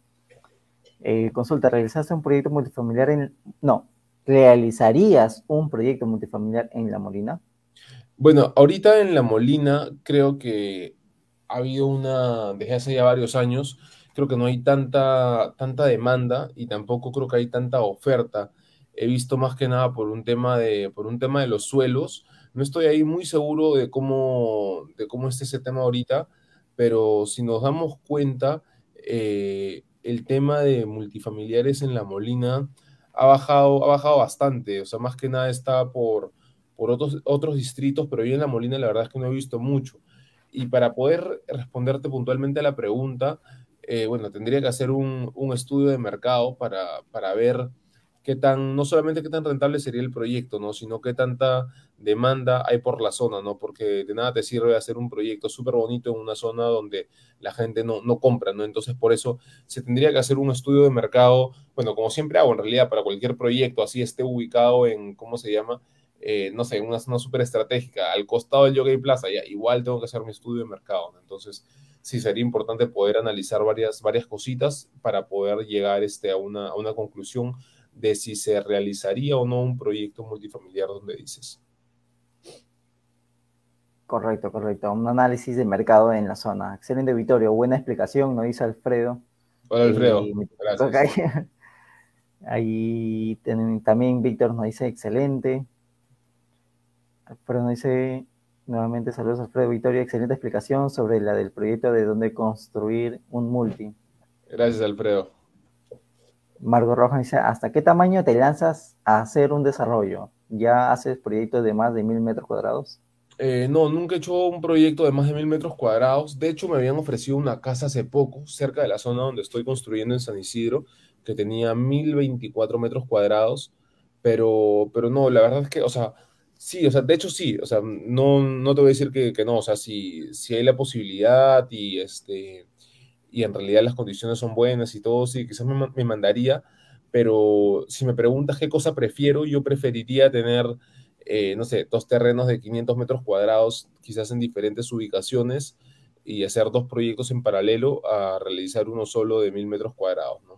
S1: Eh, consulta, ¿realizaste un proyecto multifamiliar en... No, ¿realizarías un proyecto multifamiliar en La Molina?
S2: Bueno, ahorita en La Molina creo que ha habido una, desde hace ya varios años, creo que no hay tanta, tanta demanda y tampoco creo que hay tanta oferta. He visto más que nada por un tema de, por un tema de los suelos. No estoy ahí muy seguro de cómo, de cómo está ese tema ahorita, pero si nos damos cuenta, eh, el tema de multifamiliares en La Molina ha bajado, ha bajado bastante, o sea, más que nada está por, por otros, otros distritos, pero yo en La Molina la verdad es que no he visto mucho. Y para poder responderte puntualmente a la pregunta, eh, bueno, tendría que hacer un, estudio de mercado para, para ver qué tan, no solamente qué tan rentable sería el proyecto, ¿no? Sino qué tanta demanda hay por la zona, ¿no? Porque de nada te sirve hacer un proyecto súper bonito en una zona donde la gente no, no compra, ¿no? Entonces, por eso se tendría que hacer un estudio de mercado, bueno, como siempre hago en realidad para cualquier proyecto, así esté ubicado en, ¿cómo se llama? Eh, no sé, en una zona súper estratégica, al costado del Yoga Plaza, ya, igual tengo que hacer mi estudio de mercado, Entonces, sí sería importante poder analizar varias, varias cositas para poder llegar este, a, una, a una conclusión de si se realizaría o no un proyecto multifamiliar donde dices.
S1: Correcto, correcto. Un análisis de mercado en la zona. Excelente, Vitorio. Buena explicación, nos dice Alfredo.
S2: Hola, Alfredo. Eh, Gracias.
S1: Ahí también Víctor nos dice excelente. Alfredo nos dice nuevamente saludos, Alfredo Vittorio, Excelente explicación sobre la del proyecto de dónde construir un multi.
S2: Gracias, Alfredo.
S1: Margot Rojas dice, ¿hasta qué tamaño te lanzas a hacer un desarrollo? ¿Ya haces proyectos de más de mil metros cuadrados?
S2: Eh, no, nunca he hecho un proyecto de más de mil metros cuadrados. De hecho, me habían ofrecido una casa hace poco, cerca de la zona donde estoy construyendo en San Isidro, que tenía mil veinticuatro metros cuadrados. Pero, pero no, la verdad es que, o sea, sí, o sea, de hecho sí, o sea, no, no te voy a decir que, no, o sea, si, si hay la posibilidad y este y en realidad las condiciones son buenas y todo, sí, quizás me, mandaría, pero si me preguntas qué cosa prefiero, yo preferiría tener, eh, no sé, dos terrenos de 500 metros cuadrados, quizás en diferentes ubicaciones, y hacer dos proyectos en paralelo a realizar uno solo de 1000 metros cuadrados, ¿no?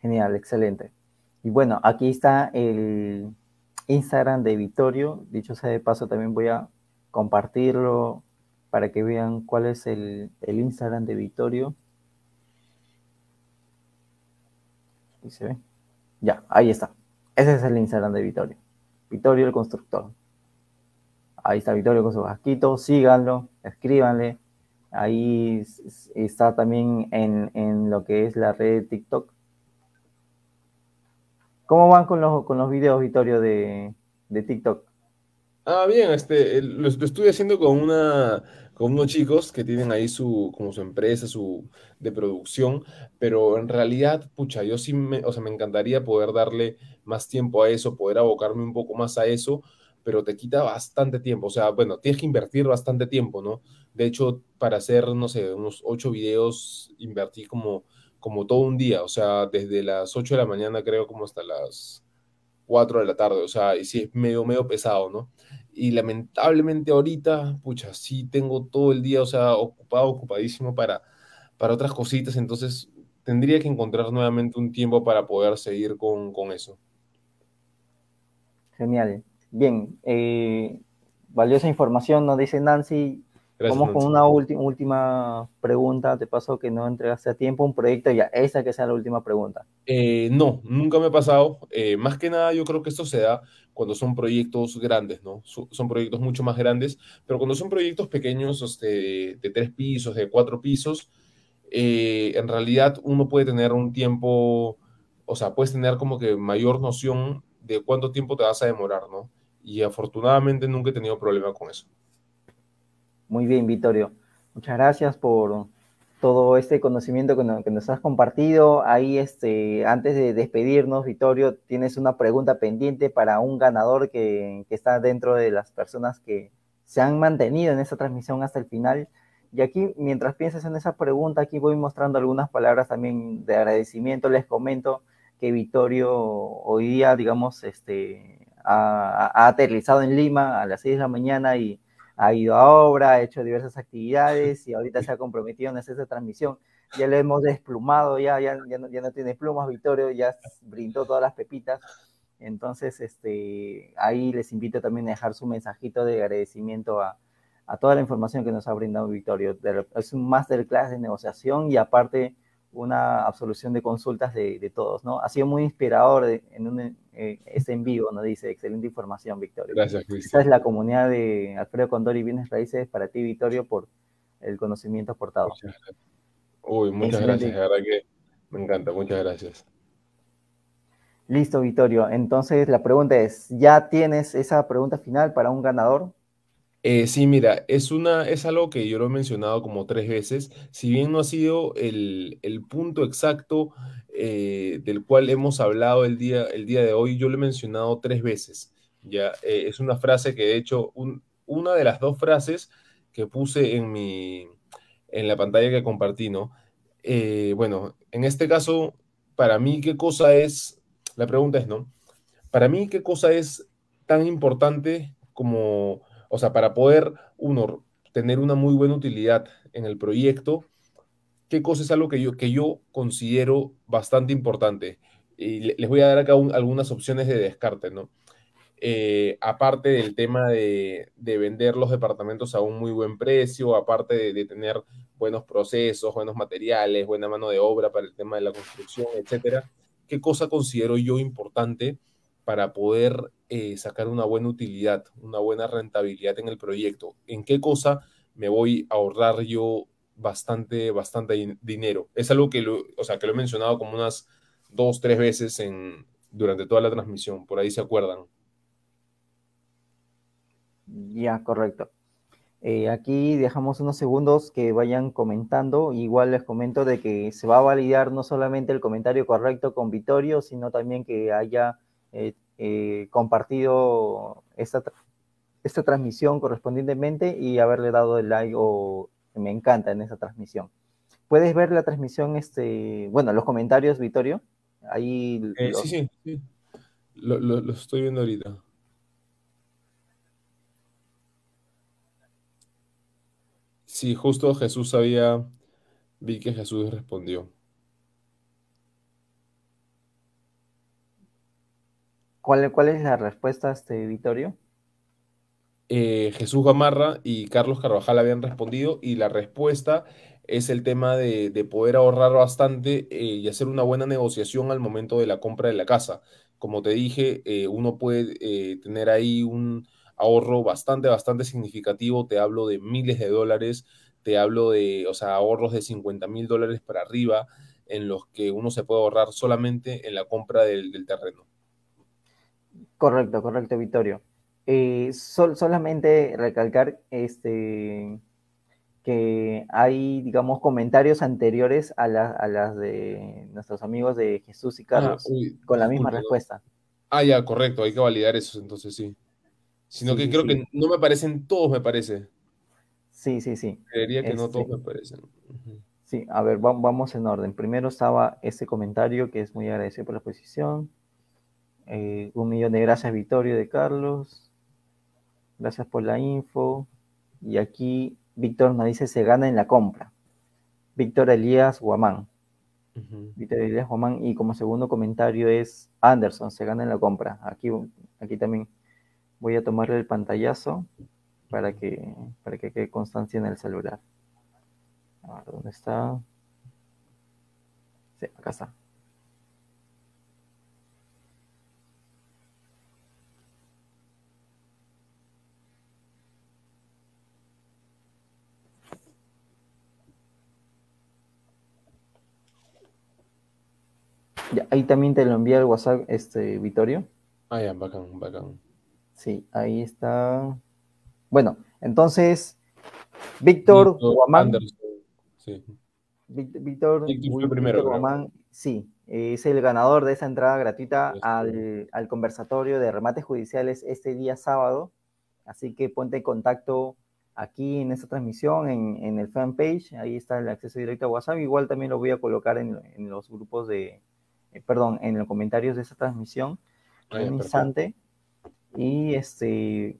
S1: Genial, excelente. Y bueno, aquí está el Instagram de Vittorio. Dicho sea de paso, también voy a compartirlo para que vean cuál es el, Instagram de Vittorio. ¿Y se ve? Ya, ahí está. Ese es el Instagram de Vittorio. Vittorio el constructor. Ahí está Vittorio con su vasquito, Síganlo, escríbanle. Ahí está también en, lo que es la red de TikTok. ¿Cómo van con los, con los videos, Vittorio, de, de TikTok?
S2: Ah, bien, este, lo, estoy haciendo con una, con unos chicos que tienen ahí su, como su empresa, su, de producción, pero en realidad, pucha, yo sí me, o sea, me encantaría poder darle más tiempo a eso, poder abocarme un poco más a eso, pero te quita bastante tiempo, o sea, bueno, tienes que invertir bastante tiempo, ¿no? De hecho, para hacer, no sé, unos ocho videos, invertí como, como todo un día, o sea, desde las ocho de la mañana creo como hasta las 4 de la tarde, o sea, y sí es medio, medio pesado, ¿no? Y lamentablemente ahorita, pucha, sí tengo todo el día, o sea, ocupado, ocupadísimo para, para otras cositas, entonces tendría que encontrar nuevamente un tiempo para poder seguir con, eso.
S1: Genial. Bien, eh, valiosa información nos dice Nancy. Vamos con una última pregunta. Te pasó que no entregaste a tiempo un proyecto ya. Esa que sea la última pregunta.
S2: Eh, no, nunca me ha pasado. Eh, más que nada, yo creo que esto se da cuando son proyectos grandes, ¿no? son proyectos mucho más grandes, pero cuando son proyectos pequeños, este, de tres pisos, de cuatro pisos, eh, en realidad uno puede tener un tiempo, o sea, puedes tener como que mayor noción de cuánto tiempo te vas a demorar, ¿no? Y afortunadamente nunca he tenido problema con eso.
S1: Muy bien, Vittorio. Muchas gracias por todo este conocimiento que nos, has compartido. Ahí, este, antes de despedirnos, Vittorio, tienes una pregunta pendiente para un ganador que, está dentro de las personas que se han mantenido en esta transmisión hasta el final. Y aquí, mientras piensas en esa pregunta, aquí voy mostrando algunas palabras también de agradecimiento. Les comento que Vittorio hoy día, digamos, este, ha, ha aterrizado en Lima a las 6 de la mañana y ha ido a obra, ha hecho diversas actividades y ahorita se ha comprometido en hacer esa transmisión. Ya le hemos desplumado, ya, ya, ya, no, tiene plumas, Victorio, ya brindó todas las pepitas. Entonces, este, ahí les invito también a dejar su mensajito de agradecimiento a, a toda la información que nos ha brindado Victorio. Es un masterclass de negociación y aparte una absolución de consultas de, todos, ¿no? Ha sido muy inspirador en un, eh, este en vivo, nos dice, excelente información, Victorio. Gracias, Luis. Esta es la comunidad de Alfredo Condori Bienes Raíces para ti, Victorio, por el conocimiento aportado. Muchas Uy, muchas gracias, la
S2: verdad que me encanta, muchas gracias.
S1: Listo, Victorio. Entonces la pregunta es, ¿ya tienes esa pregunta final para un ganador?
S2: Eh, sí, mira, es una, es algo que yo lo he mencionado como tres veces. Si bien no ha sido el, punto exacto eh, del cual hemos hablado el día, el día de hoy, yo lo he mencionado tres veces. Ya, eh, es una frase que de hecho, una de las dos frases que puse en mi en la pantalla que compartí, ¿no? bueno, en este caso, para mí, ¿qué cosa es? La pregunta es, ¿no? Para mí, ¿qué cosa es tan importante como o sea, para poder, uno, tener una muy buena utilidad en el proyecto, ¿qué cosa es algo que yo, que yo considero bastante importante? Y les voy a dar acá algunas opciones de descarte, ¿no? Eh, aparte del tema de, de, vender los departamentos a un muy buen precio, aparte de, tener buenos procesos, buenos materiales, buena mano de obra para el tema de la construcción, etcétera, ¿qué cosa considero yo importante para poder eh, sacar una buena utilidad, una buena rentabilidad en el proyecto. ¿En qué cosa me voy a ahorrar yo bastante, bastante dinero? Es algo que lo, o sea, que lo he mencionado como unas dos, tres veces en, durante toda la transmisión. Por ahí se acuerdan.
S1: Ya, correcto. Eh, aquí dejamos unos segundos que vayan comentando. Igual les comento de que se va a validar no solamente el comentario correcto con Vittorio, sino también que haya eh, eh, compartido esta, transmisión correspondientemente y haberle dado el like o me encanta en esa transmisión. Puedes ver la transmisión, este, bueno, los comentarios, Vittorio. Ahí eh, Sí, sí, Lo, lo, estoy viendo ahorita.
S2: Sí, justo Jesús sabía,
S1: vi que Jesús respondió. ¿Cuál, es la respuesta, este, Vitorio?
S2: Eh, Jesús Gamarra y Carlos Carvajal habían respondido y la respuesta es el tema de, poder ahorrar bastante eh, y hacer una buena negociación al momento de la compra de la casa. Como te dije, eh, uno puede tener ahí un ahorro bastante, bastante significativo. Te hablo de miles de dólares, te hablo de, o sea, ahorros de 50 mil dólares para arriba en los que uno se puede ahorrar solamente en la compra del terreno.
S1: Correcto, correcto, Vittorio. Eh, solamente recalcar este, que hay, digamos, comentarios anteriores a, los a las de nuestros amigos de Jesús y Carlos ah, con la misma respuesta.
S2: Ah, ya, correcto, hay que validar esos entonces, sí. Sino que creo que no me parecen
S1: todos, me parece. Sí, sí, sí. Creería que no todos este me parecen. Sí, a ver, vamos en orden. Primero estaba ese comentario que es muy agradecido por la exposición. Eh, un millón de gracias, Vittorio de Carlos. Gracias por la info. Y aquí Víctor nos dice: se gana en la compra. Víctor Elías Guamán. Víctor Elías Guamán. Y como segundo comentario es Anderson: se gana en la compra. Aquí, aquí también voy a tomarle el pantallazo para que, para que quede constancia en el celular. A ver, ¿dónde está? Sí, acá está. ahí también te lo envía el WhatsApp, este, Vittorio.
S2: Ah, ya, bacán, bacán.
S1: Sí, ahí está. Bueno, entonces, Víctor Guamán. Sí. Víctor, Guamán, sí, es el ganador de esa entrada gratuita al, conversatorio de remates judiciales este día sábado. Así que ponte en contacto aquí en esta transmisión, en, el fanpage, ahí está el acceso directo a WhatsApp. Igual también lo voy a colocar en los grupos de, eh, perdón, en los comentarios de esta transmisión Ay, ah, Y este,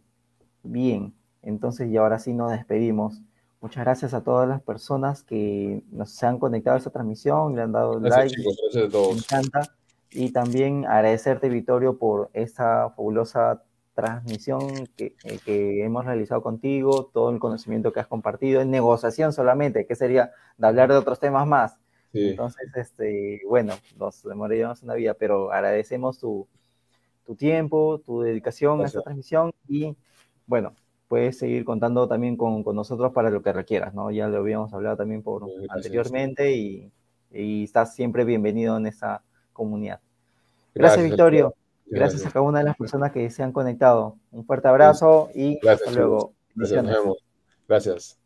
S1: bien, entonces y ahora sí nos despedimos. Muchas gracias a todas las personas que nos se han conectado a esta transmisión, le han dado like. Me encanta. Y también agradecerte, Vittorio, por esta fabulosa transmisión que, eh, que, hemos realizado contigo, todo el conocimiento que has compartido en negociación solamente, que sería de hablar de otros temas más. Entonces, este, bueno, nos demoraríamos una vida, pero agradecemos tu, tu tiempo, tu dedicación a esta transmisión y bueno, puedes seguir contando también con, con, nosotros para lo que requieras, ¿no? Ya lo habíamos hablado también por, anteriormente y, y, estás siempre bienvenido en esta comunidad. Gracias, Gracias Victorio. Gracias. a cada una de las personas que se han conectado. Un fuerte abrazo y
S2: hasta luego. Gracias.